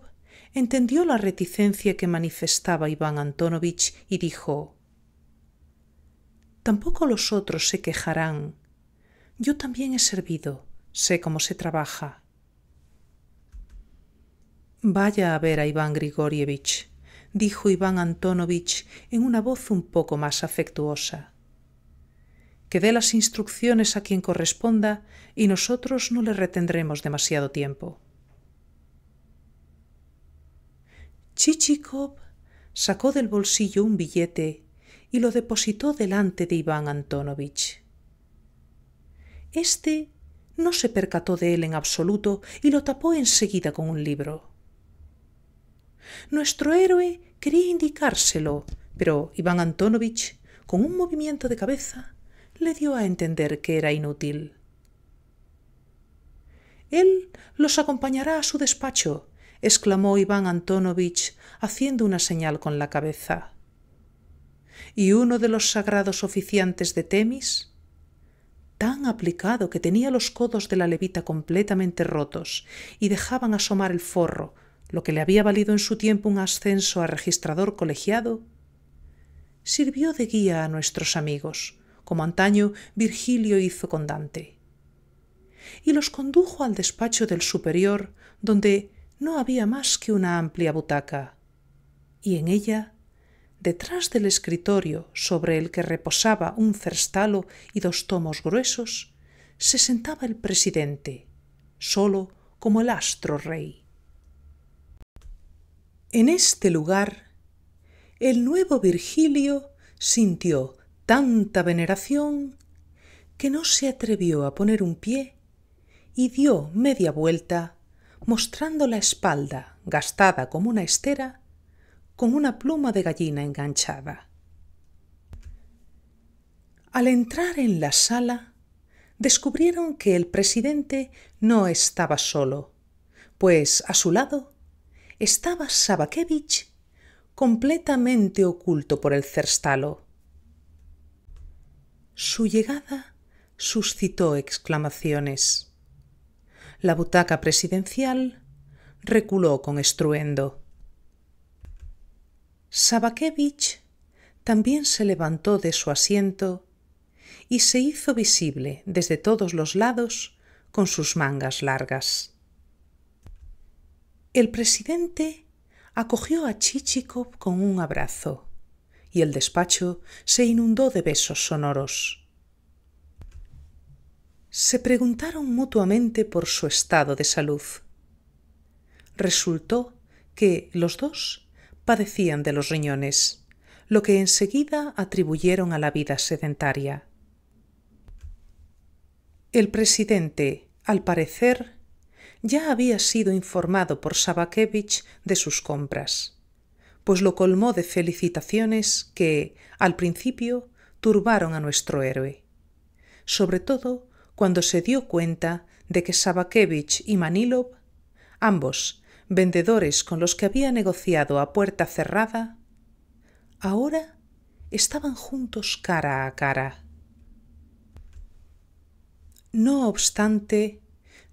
A: entendió la reticencia que manifestaba Iván Antonovich y dijo Tampoco los otros se quejarán. Yo también he servido. Sé cómo se trabaja. Vaya a ver a Iván Grigorievich, dijo Iván Antonovich en una voz un poco más afectuosa. Que dé las instrucciones a quien corresponda y nosotros no le retendremos demasiado tiempo. Chichikov sacó del bolsillo un billete y lo depositó delante de Iván Antonovich. Este no se percató de él en absoluto y lo tapó enseguida con un libro. Nuestro héroe quería indicárselo, pero Iván Antonovich, con un movimiento de cabeza, le dio a entender que era inútil. Él los acompañará a su despacho, exclamó Iván Antonovich, haciendo una señal con la cabeza. Y uno de los sagrados oficiantes de Temis, tan aplicado que tenía los codos de la levita completamente rotos y dejaban asomar el forro, lo que le había valido en su tiempo un ascenso a registrador colegiado, sirvió de guía a nuestros amigos, como antaño Virgilio hizo con Dante, y los condujo al despacho del superior, donde no había más que una amplia butaca, y en ella detrás del escritorio sobre el que reposaba un cerstalo y dos tomos gruesos, se sentaba el presidente, solo como el astro rey. En este lugar, el nuevo Virgilio sintió tanta veneración que no se atrevió a poner un pie y dio media vuelta, mostrando la espalda, gastada como una estera, con una pluma de gallina enganchada. Al entrar en la sala, descubrieron que el presidente no estaba solo, pues a su lado estaba Sabakevich completamente oculto por el cerstalo. Su llegada suscitó exclamaciones. La butaca presidencial reculó con estruendo. Sabakevich también se levantó de su asiento y se hizo visible desde todos los lados con sus mangas largas. El presidente acogió a Chichikov con un abrazo y el despacho se inundó de besos sonoros. Se preguntaron mutuamente por su estado de salud. Resultó que los dos padecían de los riñones, lo que enseguida atribuyeron a la vida sedentaria. El presidente, al parecer, ya había sido informado por Sabakevich de sus compras, pues lo colmó de felicitaciones que, al principio, turbaron a nuestro héroe, sobre todo cuando se dio cuenta de que Sabakevich y Manilov, ambos vendedores con los que había negociado a puerta cerrada, ahora estaban juntos cara a cara. No obstante,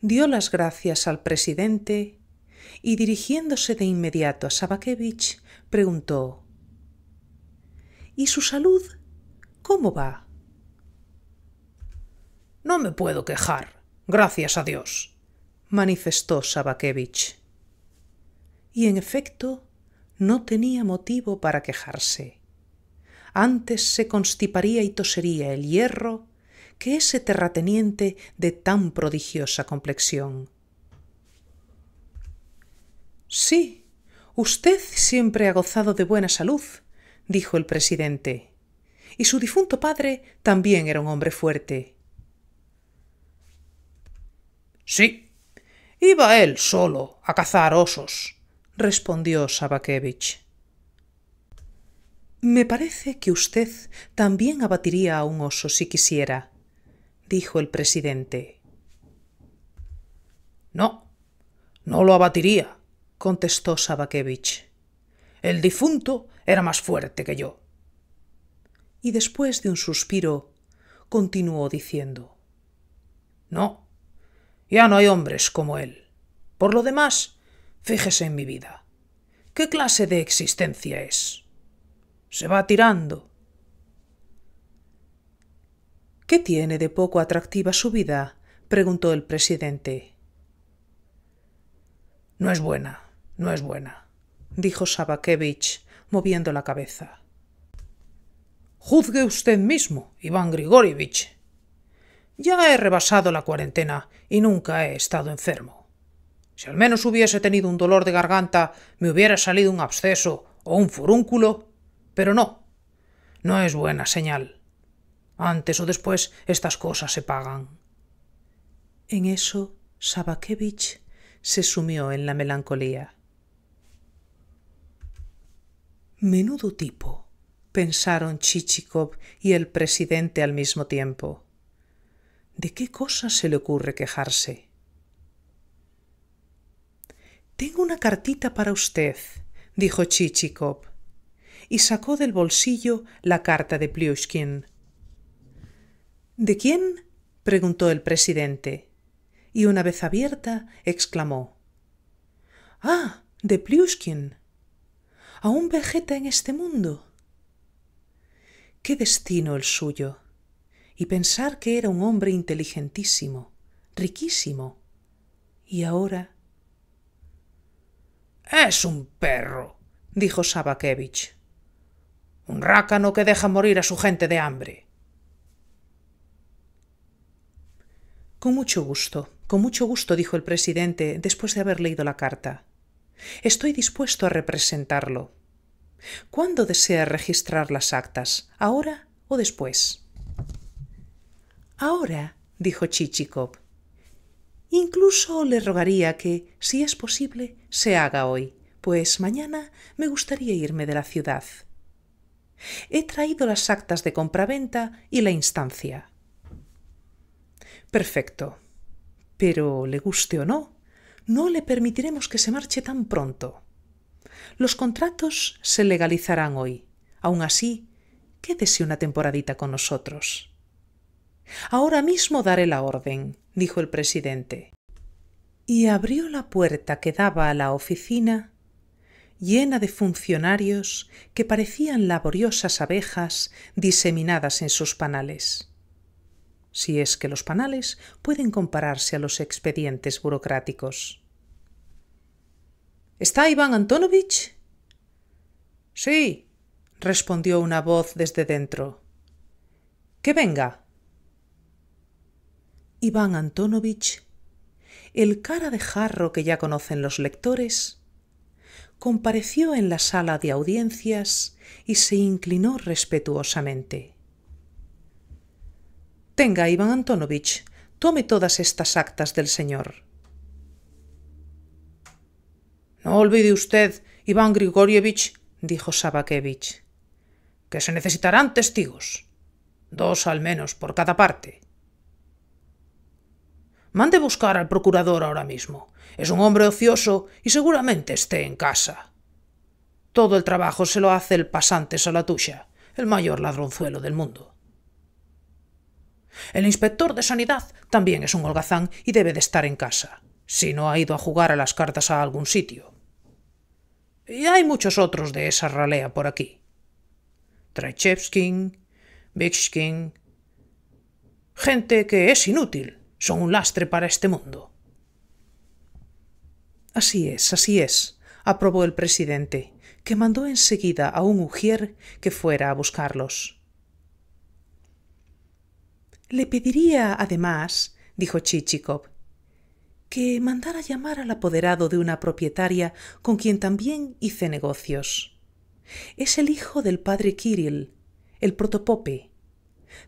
A: dio las gracias al presidente y dirigiéndose de inmediato a Sabakevich, preguntó ¿Y su salud? ¿Cómo va? No me puedo quejar, gracias a Dios, manifestó Sabakevich. Y en efecto, no tenía motivo para quejarse. Antes se constiparía y tosería el hierro que ese terrateniente de tan prodigiosa complexión. Sí, usted siempre ha gozado de buena salud, dijo el presidente. Y su difunto padre también era un hombre fuerte. Sí, iba él solo a cazar osos, respondió Sabakevich. Me parece que usted también abatiría a un oso si quisiera, dijo el presidente. No, no lo abatiría, contestó Sabakevich. El difunto era más fuerte que yo. Y después de un suspiro, continuó diciendo. No, ya no hay hombres como él. Por lo demás, Fíjese en mi vida. ¿Qué clase de existencia es? Se va tirando. ¿Qué tiene de poco atractiva su vida? preguntó el presidente. No es buena, no es buena, dijo Sabakevich, moviendo la cabeza. Juzgue usted mismo, Iván Grigorievich. Ya he rebasado la cuarentena y nunca he estado enfermo. Si al menos hubiese tenido un dolor de garganta, me hubiera salido un absceso o un furúnculo. Pero no. No es buena señal. Antes o después estas cosas se pagan. En eso, Sabakevich se sumió en la melancolía. Menudo tipo, pensaron Chichikov y el presidente al mismo tiempo. ¿De qué cosa se le ocurre quejarse? Tengo una cartita para usted, dijo Chichikov, y sacó del bolsillo la carta de Plyushkin ¿De quién? preguntó el presidente, y una vez abierta exclamó. Ah, de Plyushkin! Aún vegeta en este mundo. Qué destino el suyo. Y pensar que era un hombre inteligentísimo, riquísimo. Y ahora es un perro, dijo Sabakevich. Un rácano que deja morir a su gente de hambre. Con mucho gusto, con mucho gusto, dijo el presidente después de haber leído la carta. Estoy dispuesto a representarlo. ¿Cuándo desea registrar las actas? ¿Ahora o después? Ahora, dijo Chichikov. Incluso le rogaría que, si es posible, se haga hoy, pues mañana me gustaría irme de la ciudad. He traído las actas de compraventa y la instancia. Perfecto. Pero, le guste o no, no le permitiremos que se marche tan pronto. Los contratos se legalizarán hoy. Aun así, quédese una temporadita con nosotros. Ahora mismo daré la orden, dijo el presidente. Y abrió la puerta que daba a la oficina, llena de funcionarios que parecían laboriosas abejas diseminadas en sus panales. Si es que los panales pueden compararse a los expedientes burocráticos. ¿Está Iván Antonovich? Sí, respondió una voz desde dentro. Que venga. Iván Antonovich, el cara de jarro que ya conocen los lectores, compareció en la sala de audiencias y se inclinó respetuosamente. Tenga, Iván Antonovich, tome todas estas actas del señor. No olvide usted, Iván Grigorievich, dijo Sabakevich, que se necesitarán testigos, dos al menos por cada parte. Mande buscar al procurador ahora mismo. Es un hombre ocioso y seguramente esté en casa. Todo el trabajo se lo hace el pasante Salatusha, el mayor ladronzuelo del mundo. El inspector de sanidad también es un holgazán y debe de estar en casa, si no ha ido a jugar a las cartas a algún sitio. Y hay muchos otros de esa ralea por aquí. Trechevskin, Bixkin... Gente que es inútil, son un lastre para este mundo. Así es, así es, aprobó el presidente, que mandó enseguida a un ujier que fuera a buscarlos. Le pediría, además, dijo Chichikov, que mandara llamar al apoderado de una propietaria con quien también hice negocios. Es el hijo del padre Kirill, el protopope.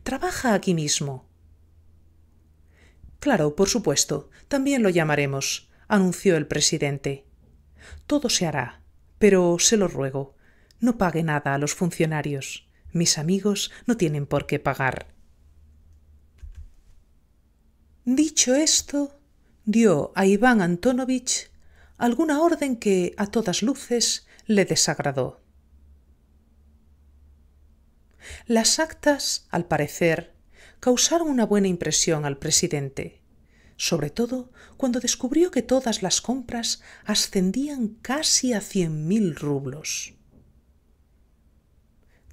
A: Trabaja aquí mismo Claro, por supuesto, también lo llamaremos, anunció el presidente. Todo se hará, pero se lo ruego, no pague nada a los funcionarios. Mis amigos no tienen por qué pagar. Dicho esto, dio a Iván Antonovich alguna orden que, a todas luces, le desagradó. Las actas, al parecer, causaron una buena impresión al presidente, sobre todo cuando descubrió que todas las compras ascendían casi a cien mil rublos.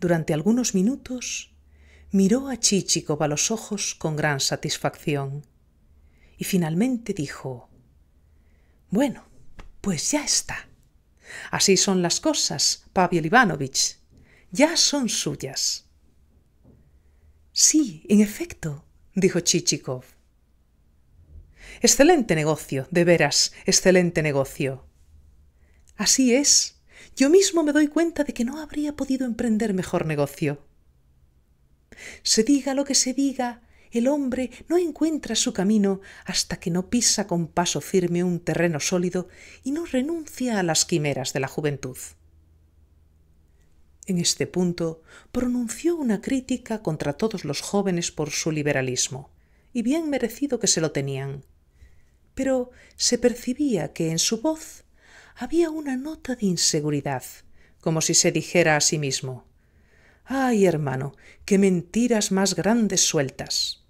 A: Durante algunos minutos miró a Chichikov a los ojos con gran satisfacción y finalmente dijo Bueno, pues ya está. Así son las cosas, Pavel Ivanovich. Ya son suyas. Sí, en efecto, dijo Chichikov. Excelente negocio, de veras, excelente negocio. Así es. Yo mismo me doy cuenta de que no habría podido emprender mejor negocio. Se diga lo que se diga, el hombre no encuentra su camino hasta que no pisa con paso firme un terreno sólido y no renuncia a las quimeras de la juventud en este punto, pronunció una crítica contra todos los jóvenes por su liberalismo, y bien merecido que se lo tenían. Pero se percibía que en su voz había una nota de inseguridad, como si se dijera a sí mismo Ay, hermano, qué mentiras más grandes sueltas.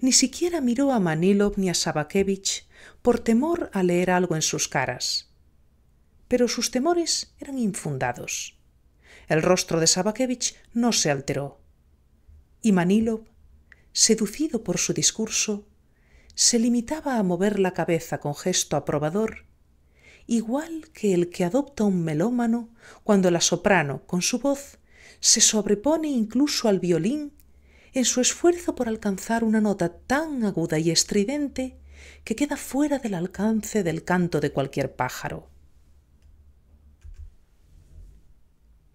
A: Ni siquiera miró a Manilov ni a Sabakevich por temor a leer algo en sus caras. Pero sus temores eran infundados el rostro de Sabakevich no se alteró. Y Manilov, seducido por su discurso, se limitaba a mover la cabeza con gesto aprobador, igual que el que adopta un melómano cuando la soprano, con su voz, se sobrepone incluso al violín en su esfuerzo por alcanzar una nota tan aguda y estridente que queda fuera del alcance del canto de cualquier pájaro.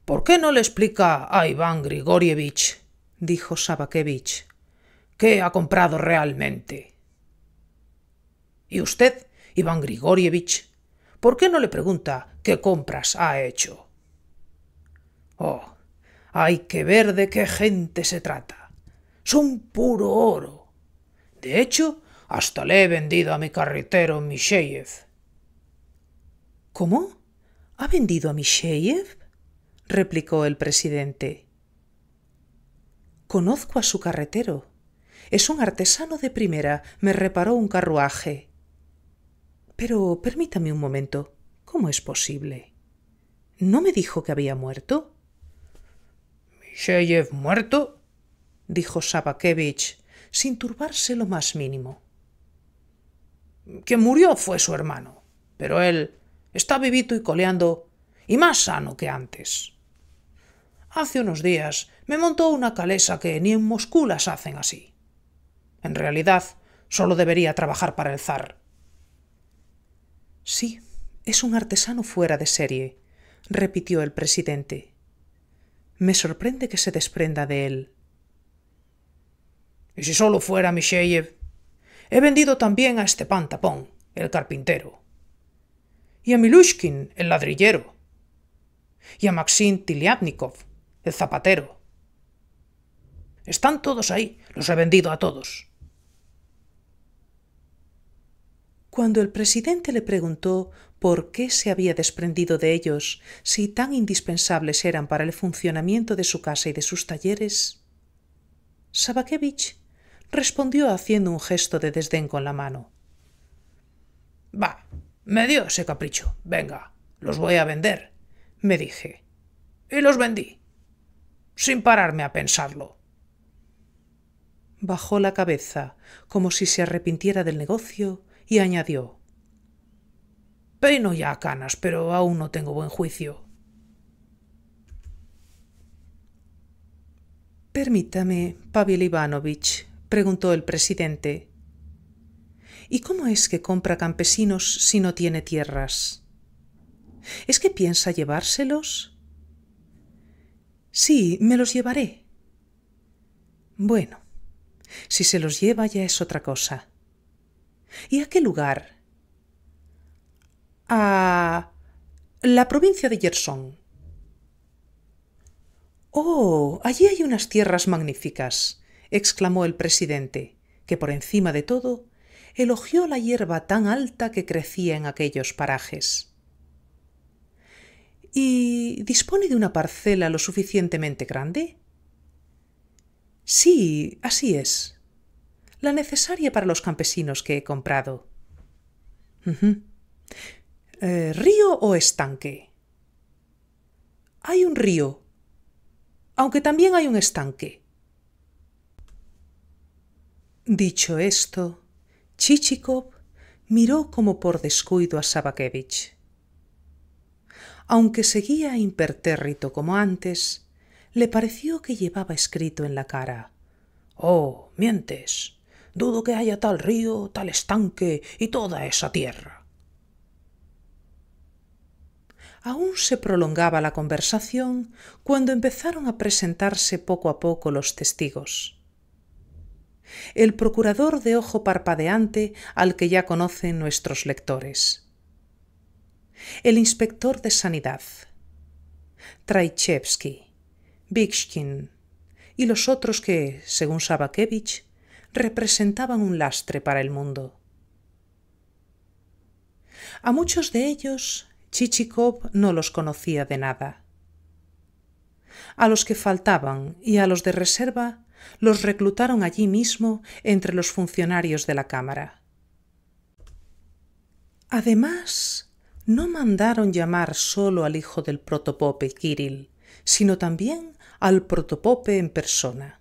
A: ¿Por qué no le explica a Iván Grigorievich, dijo Sabakevich, qué ha comprado realmente? Y usted, Iván Grigorievich, ¿por qué no le pregunta qué compras ha hecho? Oh, hay que ver de qué gente se trata. Son puro oro. De hecho, hasta le he vendido a mi carretero Misheyev. ¿Cómo? ¿Ha vendido a Misheyev? replicó el presidente. Conozco a su carretero. Es un artesano de primera. Me reparó un carruaje. Pero permítame un momento. ¿Cómo es posible? ¿No me dijo que había muerto? ¿Misheyev muerto? dijo Sabakevich, sin turbarse lo más mínimo. Que murió fue su hermano, pero él está vivito y coleando y más sano que antes. Hace unos días me montó una calesa que ni en Moscú las hacen así. En realidad, solo debería trabajar para el zar. Sí, es un artesano fuera de serie, repitió el presidente. Me sorprende que se desprenda de él. ¿Y si solo fuera Misheyev? He vendido también a Stepan Tapón, el carpintero. Y a Milushkin, el ladrillero. Y a Maxim Tiliatnikov, el Zapatero. Están todos ahí, los he vendido a todos. Cuando el presidente le preguntó por qué se había desprendido de ellos si tan indispensables eran para el funcionamiento de su casa y de sus talleres, Sabakevich respondió haciendo un gesto de desdén con la mano. Va, me dio ese capricho. Venga, los voy a vender, me dije. Y los vendí sin pararme a pensarlo. Bajó la cabeza, como si se arrepintiera del negocio, y añadió Peino ya canas, pero aún no tengo buen juicio. Permítame, Pavel Ivanovich, preguntó el presidente. ¿Y cómo es que compra campesinos si no tiene tierras? ¿Es que piensa llevárselos? Sí, me los llevaré. Bueno, si se los lleva ya es otra cosa. ¿Y a qué lugar? A la provincia de Yersón. Oh, allí hay unas tierras magníficas, exclamó el presidente, que por encima de todo elogió la hierba tan alta que crecía en aquellos parajes. ¿Y dispone de una parcela lo suficientemente grande? Sí, así es. La necesaria para los campesinos que he comprado. Eh, ¿Río o estanque? Hay un río, aunque también hay un estanque. Dicho esto, Chichikov miró como por descuido a Sabakevich aunque seguía impertérrito como antes, le pareció que llevaba escrito en la cara Oh, mientes. Dudo que haya tal río, tal estanque y toda esa tierra. Aún se prolongaba la conversación cuando empezaron a presentarse poco a poco los testigos. El procurador de ojo parpadeante al que ya conocen nuestros lectores el inspector de sanidad, Traichevsky, Bixkin y los otros que, según Sabakevich, representaban un lastre para el mundo. A muchos de ellos Chichikov no los conocía de nada. A los que faltaban y a los de reserva los reclutaron allí mismo entre los funcionarios de la Cámara. Además, no mandaron llamar solo al hijo del protopope Kirill, sino también al protopope en persona.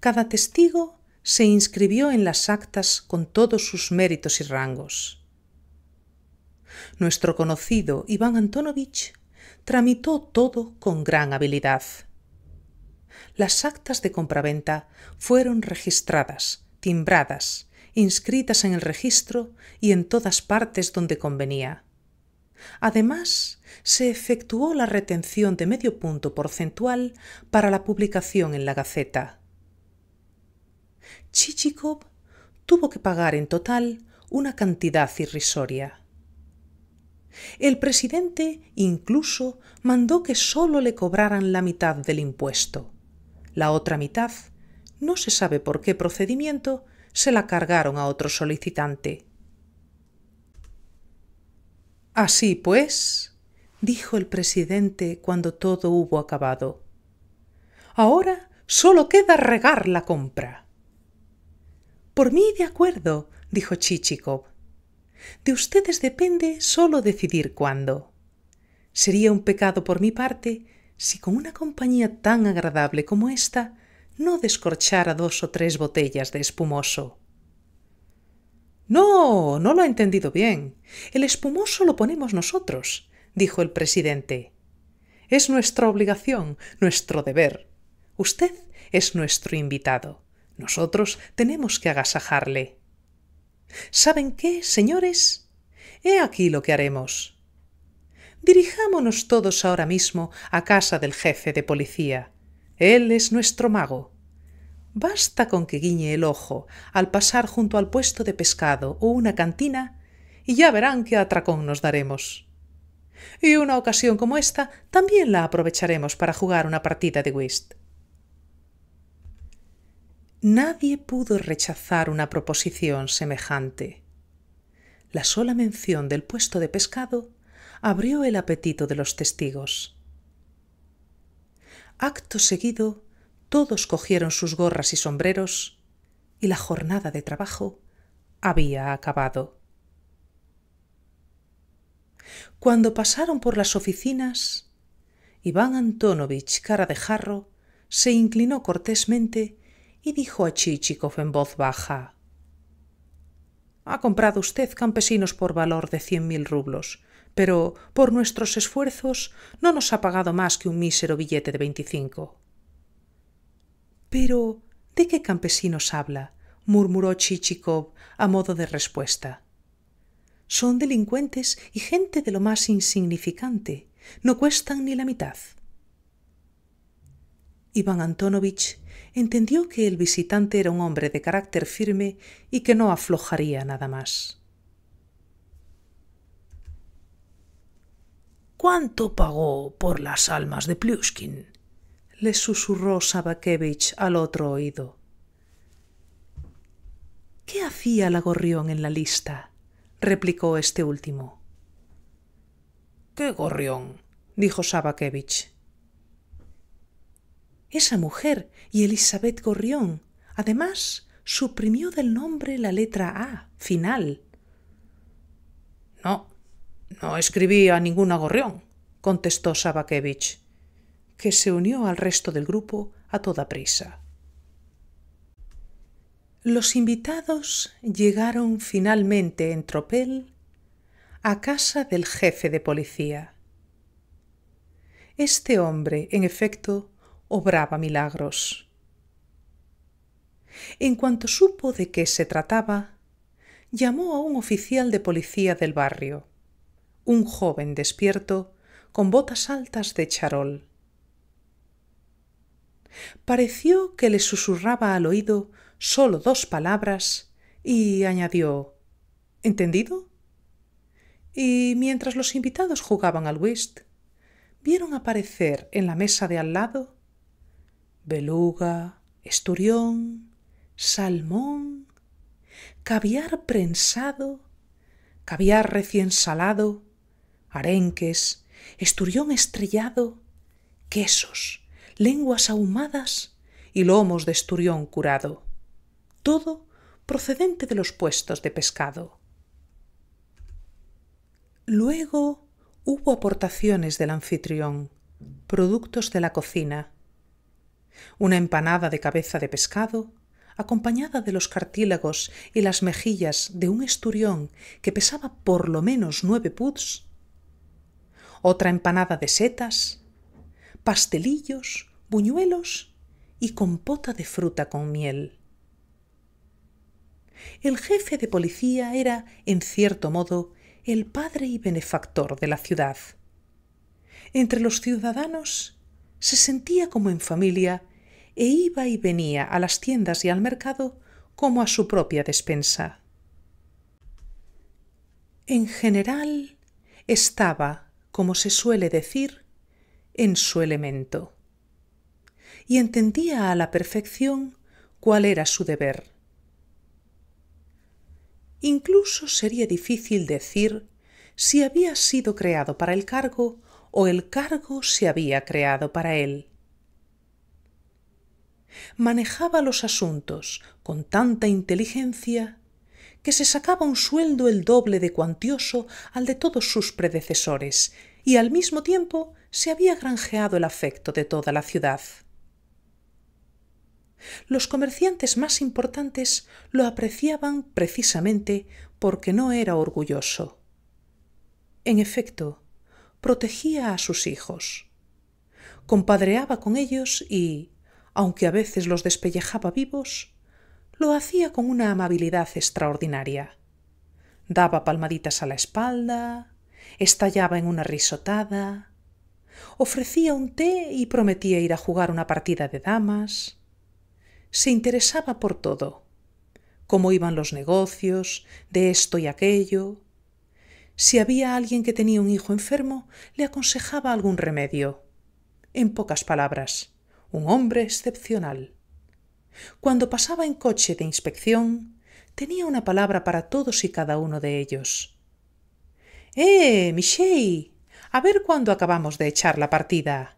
A: Cada testigo se inscribió en las actas con todos sus méritos y rangos. Nuestro conocido Iván Antonovich tramitó todo con gran habilidad. Las actas de compraventa fueron registradas, timbradas inscritas en el registro y en todas partes donde convenía. Además, se efectuó la retención de medio punto porcentual para la publicación en la Gaceta. Chichikov tuvo que pagar en total una cantidad irrisoria. El presidente incluso mandó que sólo le cobraran la mitad del impuesto. La otra mitad, no se sabe por qué procedimiento, se la cargaron a otro solicitante. Así pues, dijo el presidente cuando todo hubo acabado. Ahora solo queda regar la compra. Por mí de acuerdo, dijo Chichikov. De ustedes depende solo decidir cuándo. Sería un pecado por mi parte si con una compañía tan agradable como esta no descorchara dos o tres botellas de espumoso. No, no lo ha entendido bien. El espumoso lo ponemos nosotros, dijo el presidente. Es nuestra obligación, nuestro deber. Usted es nuestro invitado. Nosotros tenemos que agasajarle. ¿Saben qué, señores? He aquí lo que haremos. Dirijámonos todos ahora mismo a casa del jefe de policía. Él es nuestro mago. Basta con que guiñe el ojo al pasar junto al puesto de pescado o una cantina y ya verán qué atracón nos daremos. Y una ocasión como esta también la aprovecharemos para jugar una partida de whist. Nadie pudo rechazar una proposición semejante. La sola mención del puesto de pescado abrió el apetito de los testigos. Acto seguido, todos cogieron sus gorras y sombreros y la jornada de trabajo había acabado. Cuando pasaron por las oficinas, Iván Antonovich, cara de jarro, se inclinó cortésmente y dijo a Chichikov en voz baja: Ha comprado usted campesinos por valor de cien mil rublos pero por nuestros esfuerzos no nos ha pagado más que un mísero billete de veinticinco. Pero, ¿de qué campesinos habla? murmuró Chichikov a modo de respuesta. Son delincuentes y gente de lo más insignificante. No cuestan ni la mitad. Iván Antonovich entendió que el visitante era un hombre de carácter firme y que no aflojaría nada más. cuánto pagó por las almas de Plushkin? le susurró Sabakevich al otro oído. ¿Qué hacía la gorrión en la lista? replicó este último. ¿Qué gorrión? dijo Sabakevich. Esa mujer y Elizabeth Gorrión. Además, suprimió del nombre la letra A final. No, no escribí a ningún agorrión, contestó Sabakevich, que se unió al resto del grupo a toda prisa. Los invitados llegaron finalmente en tropel a casa del jefe de policía. Este hombre, en efecto, obraba milagros. En cuanto supo de qué se trataba, llamó a un oficial de policía del barrio un joven despierto con botas altas de charol. Pareció que le susurraba al oído solo dos palabras y añadió ¿Entendido? Y mientras los invitados jugaban al whist, vieron aparecer en la mesa de al lado beluga, esturión, salmón, caviar prensado, caviar recién salado arenques, esturión estrellado, quesos, lenguas ahumadas y lomos de esturión curado. Todo procedente de los puestos de pescado. Luego hubo aportaciones del anfitrión, productos de la cocina. Una empanada de cabeza de pescado, acompañada de los cartílagos y las mejillas de un esturión que pesaba por lo menos nueve puts, otra empanada de setas, pastelillos, buñuelos y compota de fruta con miel. El jefe de policía era, en cierto modo, el padre y benefactor de la ciudad. Entre los ciudadanos se sentía como en familia e iba y venía a las tiendas y al mercado como a su propia despensa. En general, estaba como se suele decir, en su elemento. Y entendía a la perfección cuál era su deber. Incluso sería difícil decir si había sido creado para el cargo o el cargo se había creado para él. Manejaba los asuntos con tanta inteligencia que se sacaba un sueldo el doble de cuantioso al de todos sus predecesores, y al mismo tiempo se había granjeado el afecto de toda la ciudad. Los comerciantes más importantes lo apreciaban precisamente porque no era orgulloso. En efecto, protegía a sus hijos. Compadreaba con ellos y, aunque a veces los despellejaba vivos, lo hacía con una amabilidad extraordinaria. Daba palmaditas a la espalda, estallaba en una risotada, ofrecía un té y prometía ir a jugar una partida de damas. Se interesaba por todo, cómo iban los negocios, de esto y aquello. Si había alguien que tenía un hijo enfermo, le aconsejaba algún remedio. En pocas palabras, un hombre excepcional. Cuando pasaba en coche de inspección, tenía una palabra para todos y cada uno de ellos. ¡Eh, Michey! A ver cuándo acabamos de echar la partida.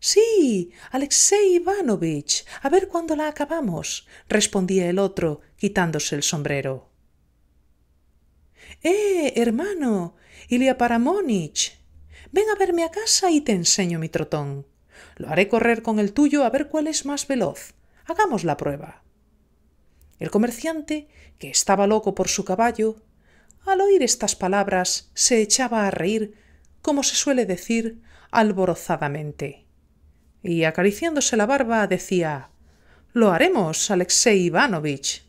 A: Sí, Alexei Ivanovich, a ver cuándo la acabamos, respondía el otro, quitándose el sombrero. Eh, hermano, Ilya Paramonich, ven a verme a casa y te enseño mi trotón. Lo haré correr con el tuyo a ver cuál es más veloz. Hagamos la prueba. El comerciante, que estaba loco por su caballo, al oír estas palabras se echaba a reír, como se suele decir, alborozadamente. Y acariciándose la barba decía Lo haremos, Alexei Ivanovich.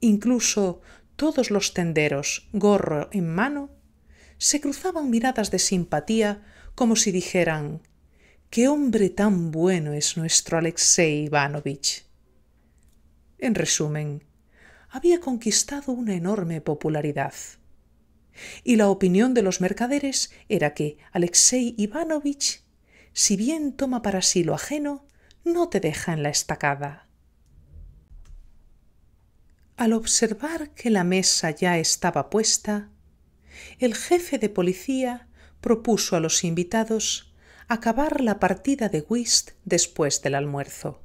A: Incluso todos los tenderos, gorro en mano, se cruzaban miradas de simpatía como si dijeran qué hombre tan bueno es nuestro Alexei Ivanovich. En resumen, había conquistado una enorme popularidad. Y la opinión de los mercaderes era que Alexei Ivanovich, si bien toma para sí lo ajeno, no te deja en la estacada. Al observar que la mesa ya estaba puesta, el jefe de policía propuso a los invitados acabar la partida de whist después del almuerzo.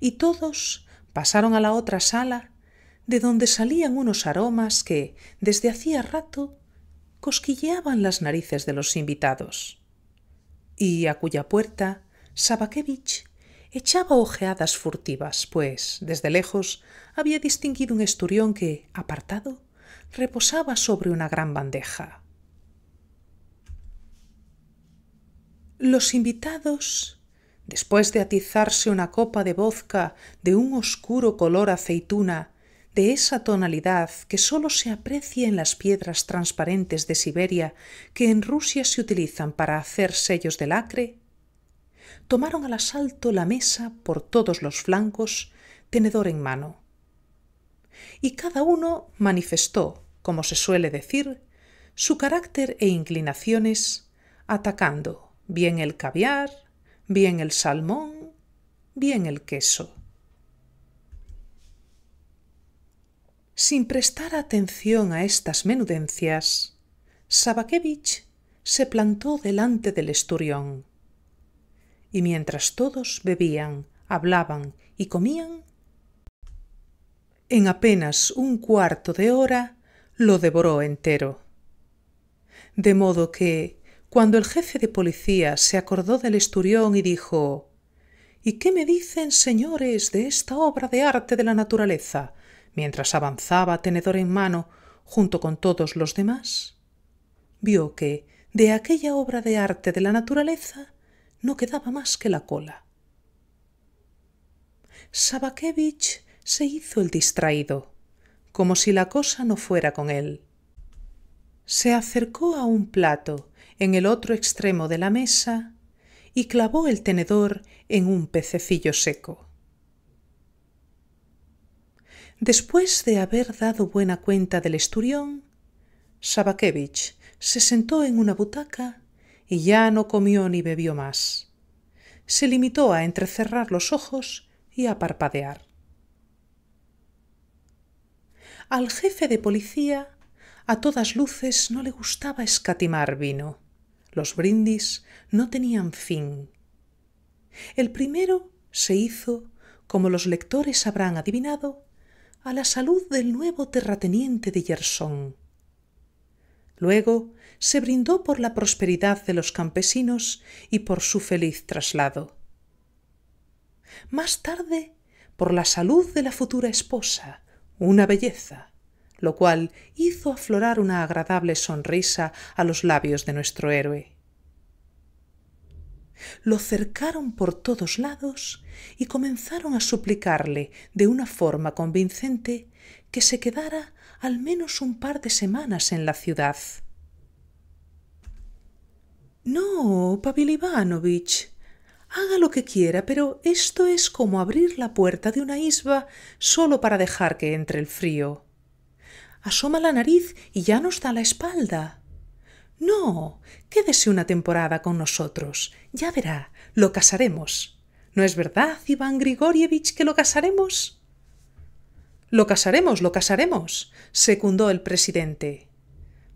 A: Y todos pasaron a la otra sala, de donde salían unos aromas que, desde hacía rato, cosquilleaban las narices de los invitados, y a cuya puerta Sabakevich echaba ojeadas furtivas, pues, desde lejos, había distinguido un esturión que, apartado, reposaba sobre una gran bandeja. Los invitados, después de atizarse una copa de vodka de un oscuro color aceituna, de esa tonalidad que sólo se aprecia en las piedras transparentes de Siberia que en Rusia se utilizan para hacer sellos de lacre, tomaron al asalto la mesa por todos los flancos, tenedor en mano. Y cada uno manifestó, como se suele decir, su carácter e inclinaciones, atacando, bien el caviar, bien el salmón, bien el queso. Sin prestar atención a estas menudencias, Sabakevich se plantó delante del esturión. Y mientras todos bebían, hablaban y comían, en apenas un cuarto de hora lo devoró entero. De modo que, cuando el jefe de policía se acordó del esturión y dijo ¿Y qué me dicen, señores, de esta obra de arte de la naturaleza? mientras avanzaba tenedor en mano junto con todos los demás. Vio que de aquella obra de arte de la naturaleza no quedaba más que la cola. Sabakevich se hizo el distraído, como si la cosa no fuera con él. Se acercó a un plato en el otro extremo de la mesa y clavó el tenedor en un pececillo seco. Después de haber dado buena cuenta del esturión, Sabakevich se sentó en una butaca y ya no comió ni bebió más. Se limitó a entrecerrar los ojos y a parpadear. Al jefe de policía, a todas luces, no le gustaba escatimar vino. Los brindis no tenían fin. El primero se hizo, como los lectores habrán adivinado, a la salud del nuevo terrateniente de Yersón. Luego se brindó por la prosperidad de los campesinos y por su feliz traslado. Más tarde, por la salud de la futura esposa, una belleza, lo cual hizo aflorar una agradable sonrisa a los labios de nuestro héroe. Lo cercaron por todos lados y comenzaron a suplicarle de una forma convincente que se quedara al menos un par de semanas en la ciudad. No, Pavil Ivanovich, haga lo que quiera, pero esto es como abrir la puerta de una isba solo para dejar que entre el frío asoma la nariz y ya nos da la espalda. No, quédese una temporada con nosotros. Ya verá, lo casaremos. ¿No es verdad, Iván Grigorievich, que lo casaremos? Lo casaremos, lo casaremos, secundó el presidente.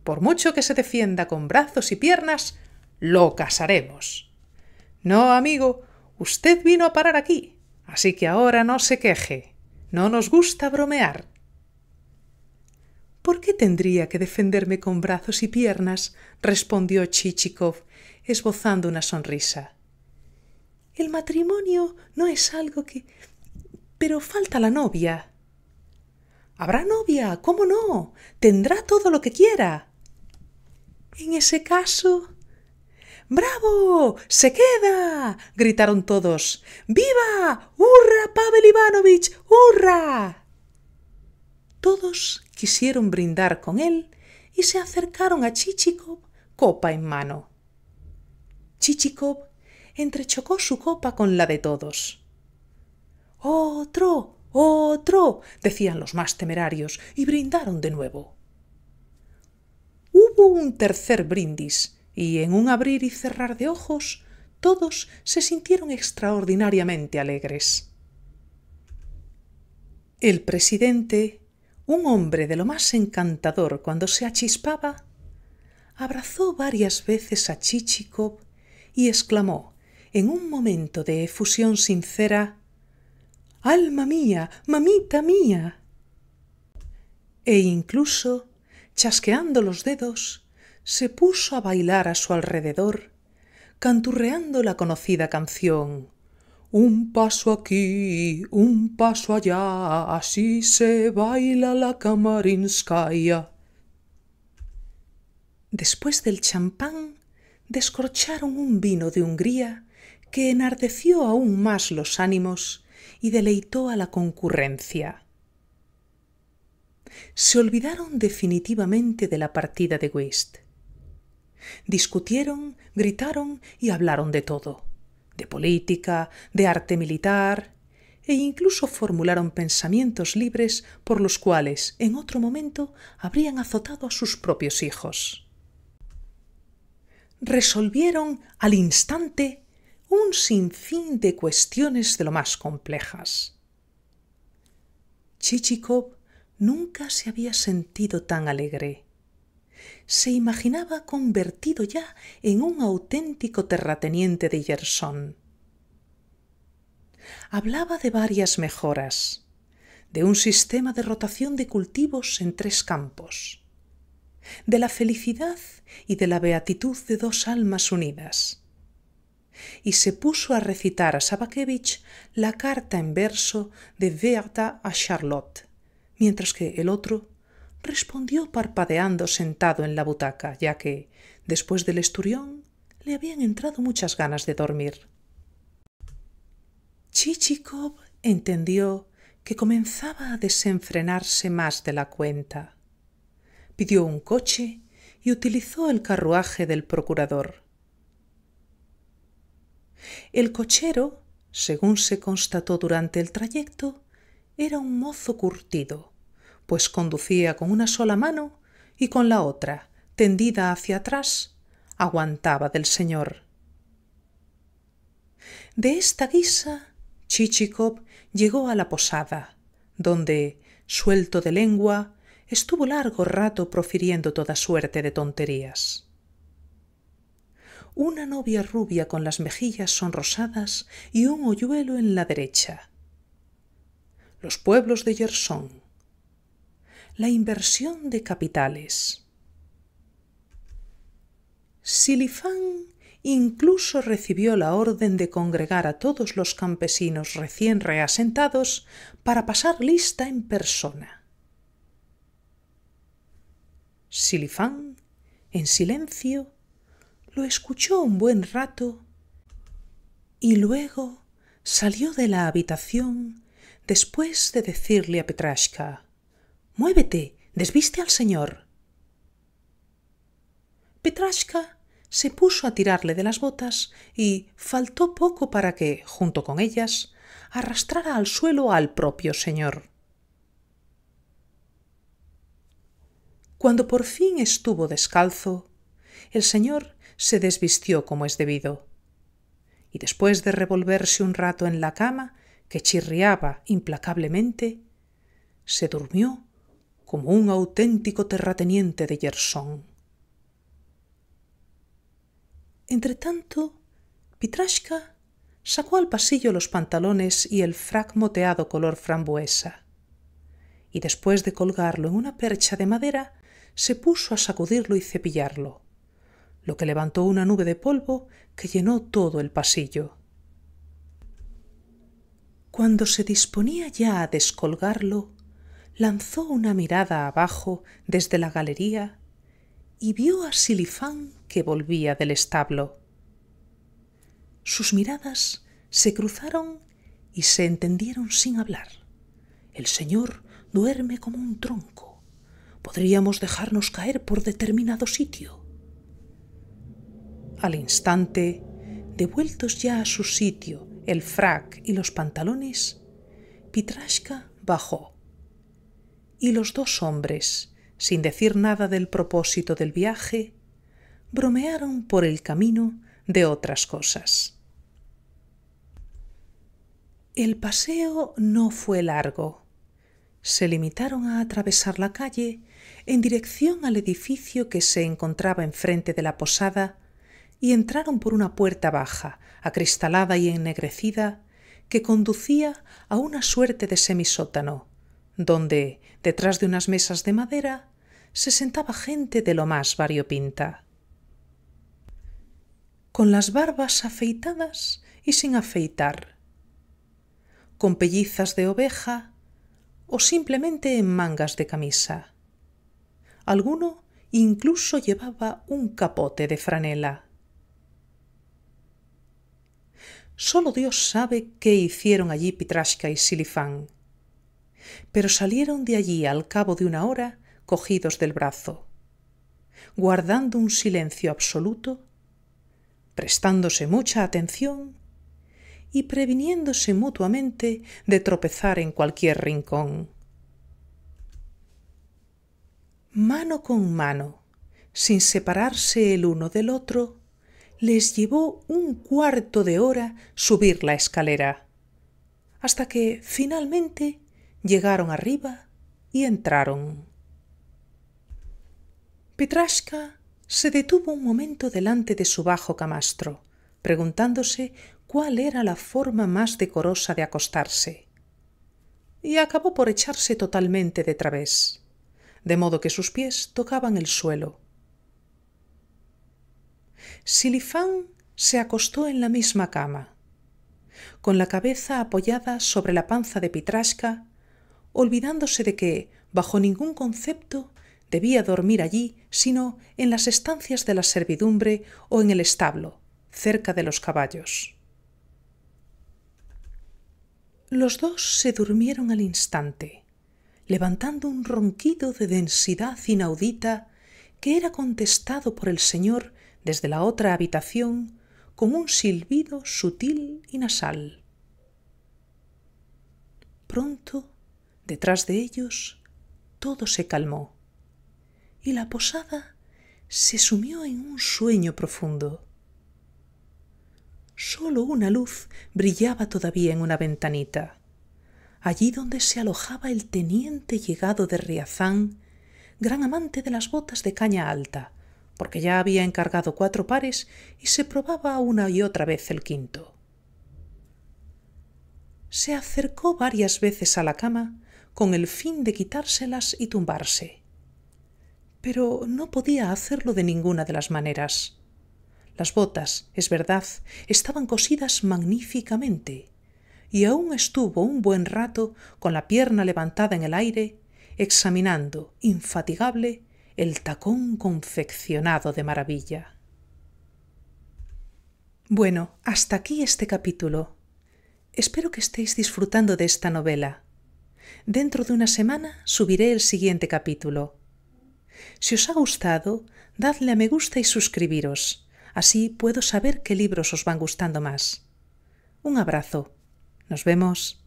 A: Por mucho que se defienda con brazos y piernas, lo casaremos. No, amigo, usted vino a parar aquí, así que ahora no se queje. No nos gusta bromear. ¿Por qué tendría que defenderme con brazos y piernas? respondió Chichikov, esbozando una sonrisa. El matrimonio no es algo que. Pero falta la novia. Habrá novia, ¿cómo no? Tendrá todo lo que quiera. En ese caso. ¡Bravo! ¡Se queda! gritaron todos. ¡Viva! ¡Hurra, Pavel Ivanovich! ¡Hurra! Todos quisieron brindar con él y se acercaron a Chichikov copa en mano. Chichikov entrechocó su copa con la de todos. ¡Otro! ¡Otro! decían los más temerarios y brindaron de nuevo. Hubo un tercer brindis y en un abrir y cerrar de ojos todos se sintieron extraordinariamente alegres. El presidente un hombre de lo más encantador cuando se achispaba, abrazó varias veces a Chichikov y exclamó, en un momento de efusión sincera, Alma mía, mamita mía. E incluso, chasqueando los dedos, se puso a bailar a su alrededor, canturreando la conocida canción un paso aquí, un paso allá, así se baila la Kamarinskaya. Después del champán, descorcharon un vino de Hungría que enardeció aún más los ánimos y deleitó a la concurrencia. Se olvidaron definitivamente de la partida de Whist. Discutieron, gritaron y hablaron de todo de política, de arte militar, e incluso formularon pensamientos libres por los cuales en otro momento habrían azotado a sus propios hijos. Resolvieron al instante un sinfín de cuestiones de lo más complejas. Chichikov nunca se había sentido tan alegre se imaginaba convertido ya en un auténtico terrateniente de Gerson. Hablaba de varias mejoras, de un sistema de rotación de cultivos en tres campos, de la felicidad y de la beatitud de dos almas unidas. Y se puso a recitar a Sabakevich la carta en verso de Werther a Charlotte, mientras que el otro respondió parpadeando sentado en la butaca, ya que, después del esturión, le habían entrado muchas ganas de dormir. Chichikov entendió que comenzaba a desenfrenarse más de la cuenta. Pidió un coche y utilizó el carruaje del procurador. El cochero, según se constató durante el trayecto, era un mozo curtido, pues conducía con una sola mano y con la otra, tendida hacia atrás, aguantaba del señor. De esta guisa, Chichikov llegó a la posada, donde, suelto de lengua, estuvo largo rato profiriendo toda suerte de tonterías. Una novia rubia con las mejillas sonrosadas y un hoyuelo en la derecha. Los pueblos de yersón la inversión de capitales. Silifán incluso recibió la orden de congregar a todos los campesinos recién reasentados para pasar lista en persona. Silifán, en silencio, lo escuchó un buen rato y luego salió de la habitación después de decirle a Petrashka Muévete, desviste al señor. Petrashka se puso a tirarle de las botas y faltó poco para que, junto con ellas, arrastrara al suelo al propio señor. Cuando por fin estuvo descalzo, el señor se desvistió como es debido, y después de revolverse un rato en la cama, que chirriaba implacablemente, se durmió como un auténtico terrateniente de yersón Entretanto, Pitrashka sacó al pasillo los pantalones y el frac moteado color frambuesa, y después de colgarlo en una percha de madera, se puso a sacudirlo y cepillarlo, lo que levantó una nube de polvo que llenó todo el pasillo. Cuando se disponía ya a descolgarlo, lanzó una mirada abajo desde la galería y vio a Silifán que volvía del establo. Sus miradas se cruzaron y se entendieron sin hablar. El señor duerme como un tronco. Podríamos dejarnos caer por determinado sitio. Al instante, devueltos ya a su sitio el frac y los pantalones, Pitrashka bajó y los dos hombres, sin decir nada del propósito del viaje, bromearon por el camino de otras cosas. El paseo no fue largo. Se limitaron a atravesar la calle en dirección al edificio que se encontraba enfrente de la posada y entraron por una puerta baja, acristalada y ennegrecida, que conducía a una suerte de semisótano, donde, Detrás de unas mesas de madera se sentaba gente de lo más variopinta. Con las barbas afeitadas y sin afeitar, con pellizas de oveja o simplemente en mangas de camisa. Alguno incluso llevaba un capote de franela. Solo Dios sabe qué hicieron allí Pitrashka y Silifán pero salieron de allí al cabo de una hora cogidos del brazo, guardando un silencio absoluto, prestándose mucha atención y previniéndose mutuamente de tropezar en cualquier rincón. Mano con mano, sin separarse el uno del otro, les llevó un cuarto de hora subir la escalera, hasta que finalmente llegaron arriba y entraron. Petrashka se detuvo un momento delante de su bajo camastro, preguntándose cuál era la forma más decorosa de acostarse. Y acabó por echarse totalmente de través, de modo que sus pies tocaban el suelo. Silifán se acostó en la misma cama, con la cabeza apoyada sobre la panza de petrasca olvidándose de que, bajo ningún concepto, debía dormir allí, sino en las estancias de la servidumbre o en el establo, cerca de los caballos. Los dos se durmieron al instante, levantando un ronquido de densidad inaudita que era contestado por el señor desde la otra habitación con un silbido sutil y nasal. Pronto Detrás de ellos todo se calmó y la posada se sumió en un sueño profundo. Solo una luz brillaba todavía en una ventanita, allí donde se alojaba el teniente llegado de Riazán, gran amante de las botas de caña alta, porque ya había encargado cuatro pares y se probaba una y otra vez el quinto. Se acercó varias veces a la cama con el fin de quitárselas y tumbarse. Pero no podía hacerlo de ninguna de las maneras. Las botas, es verdad, estaban cosidas magníficamente, y aún estuvo un buen rato con la pierna levantada en el aire, examinando, infatigable, el tacón confeccionado de maravilla. Bueno, hasta aquí este capítulo. Espero que estéis disfrutando de esta novela. Dentro de una semana subiré el siguiente capítulo. Si os ha gustado, dadle a me gusta y suscribiros. Así puedo saber qué libros os van gustando más. Un abrazo. Nos vemos.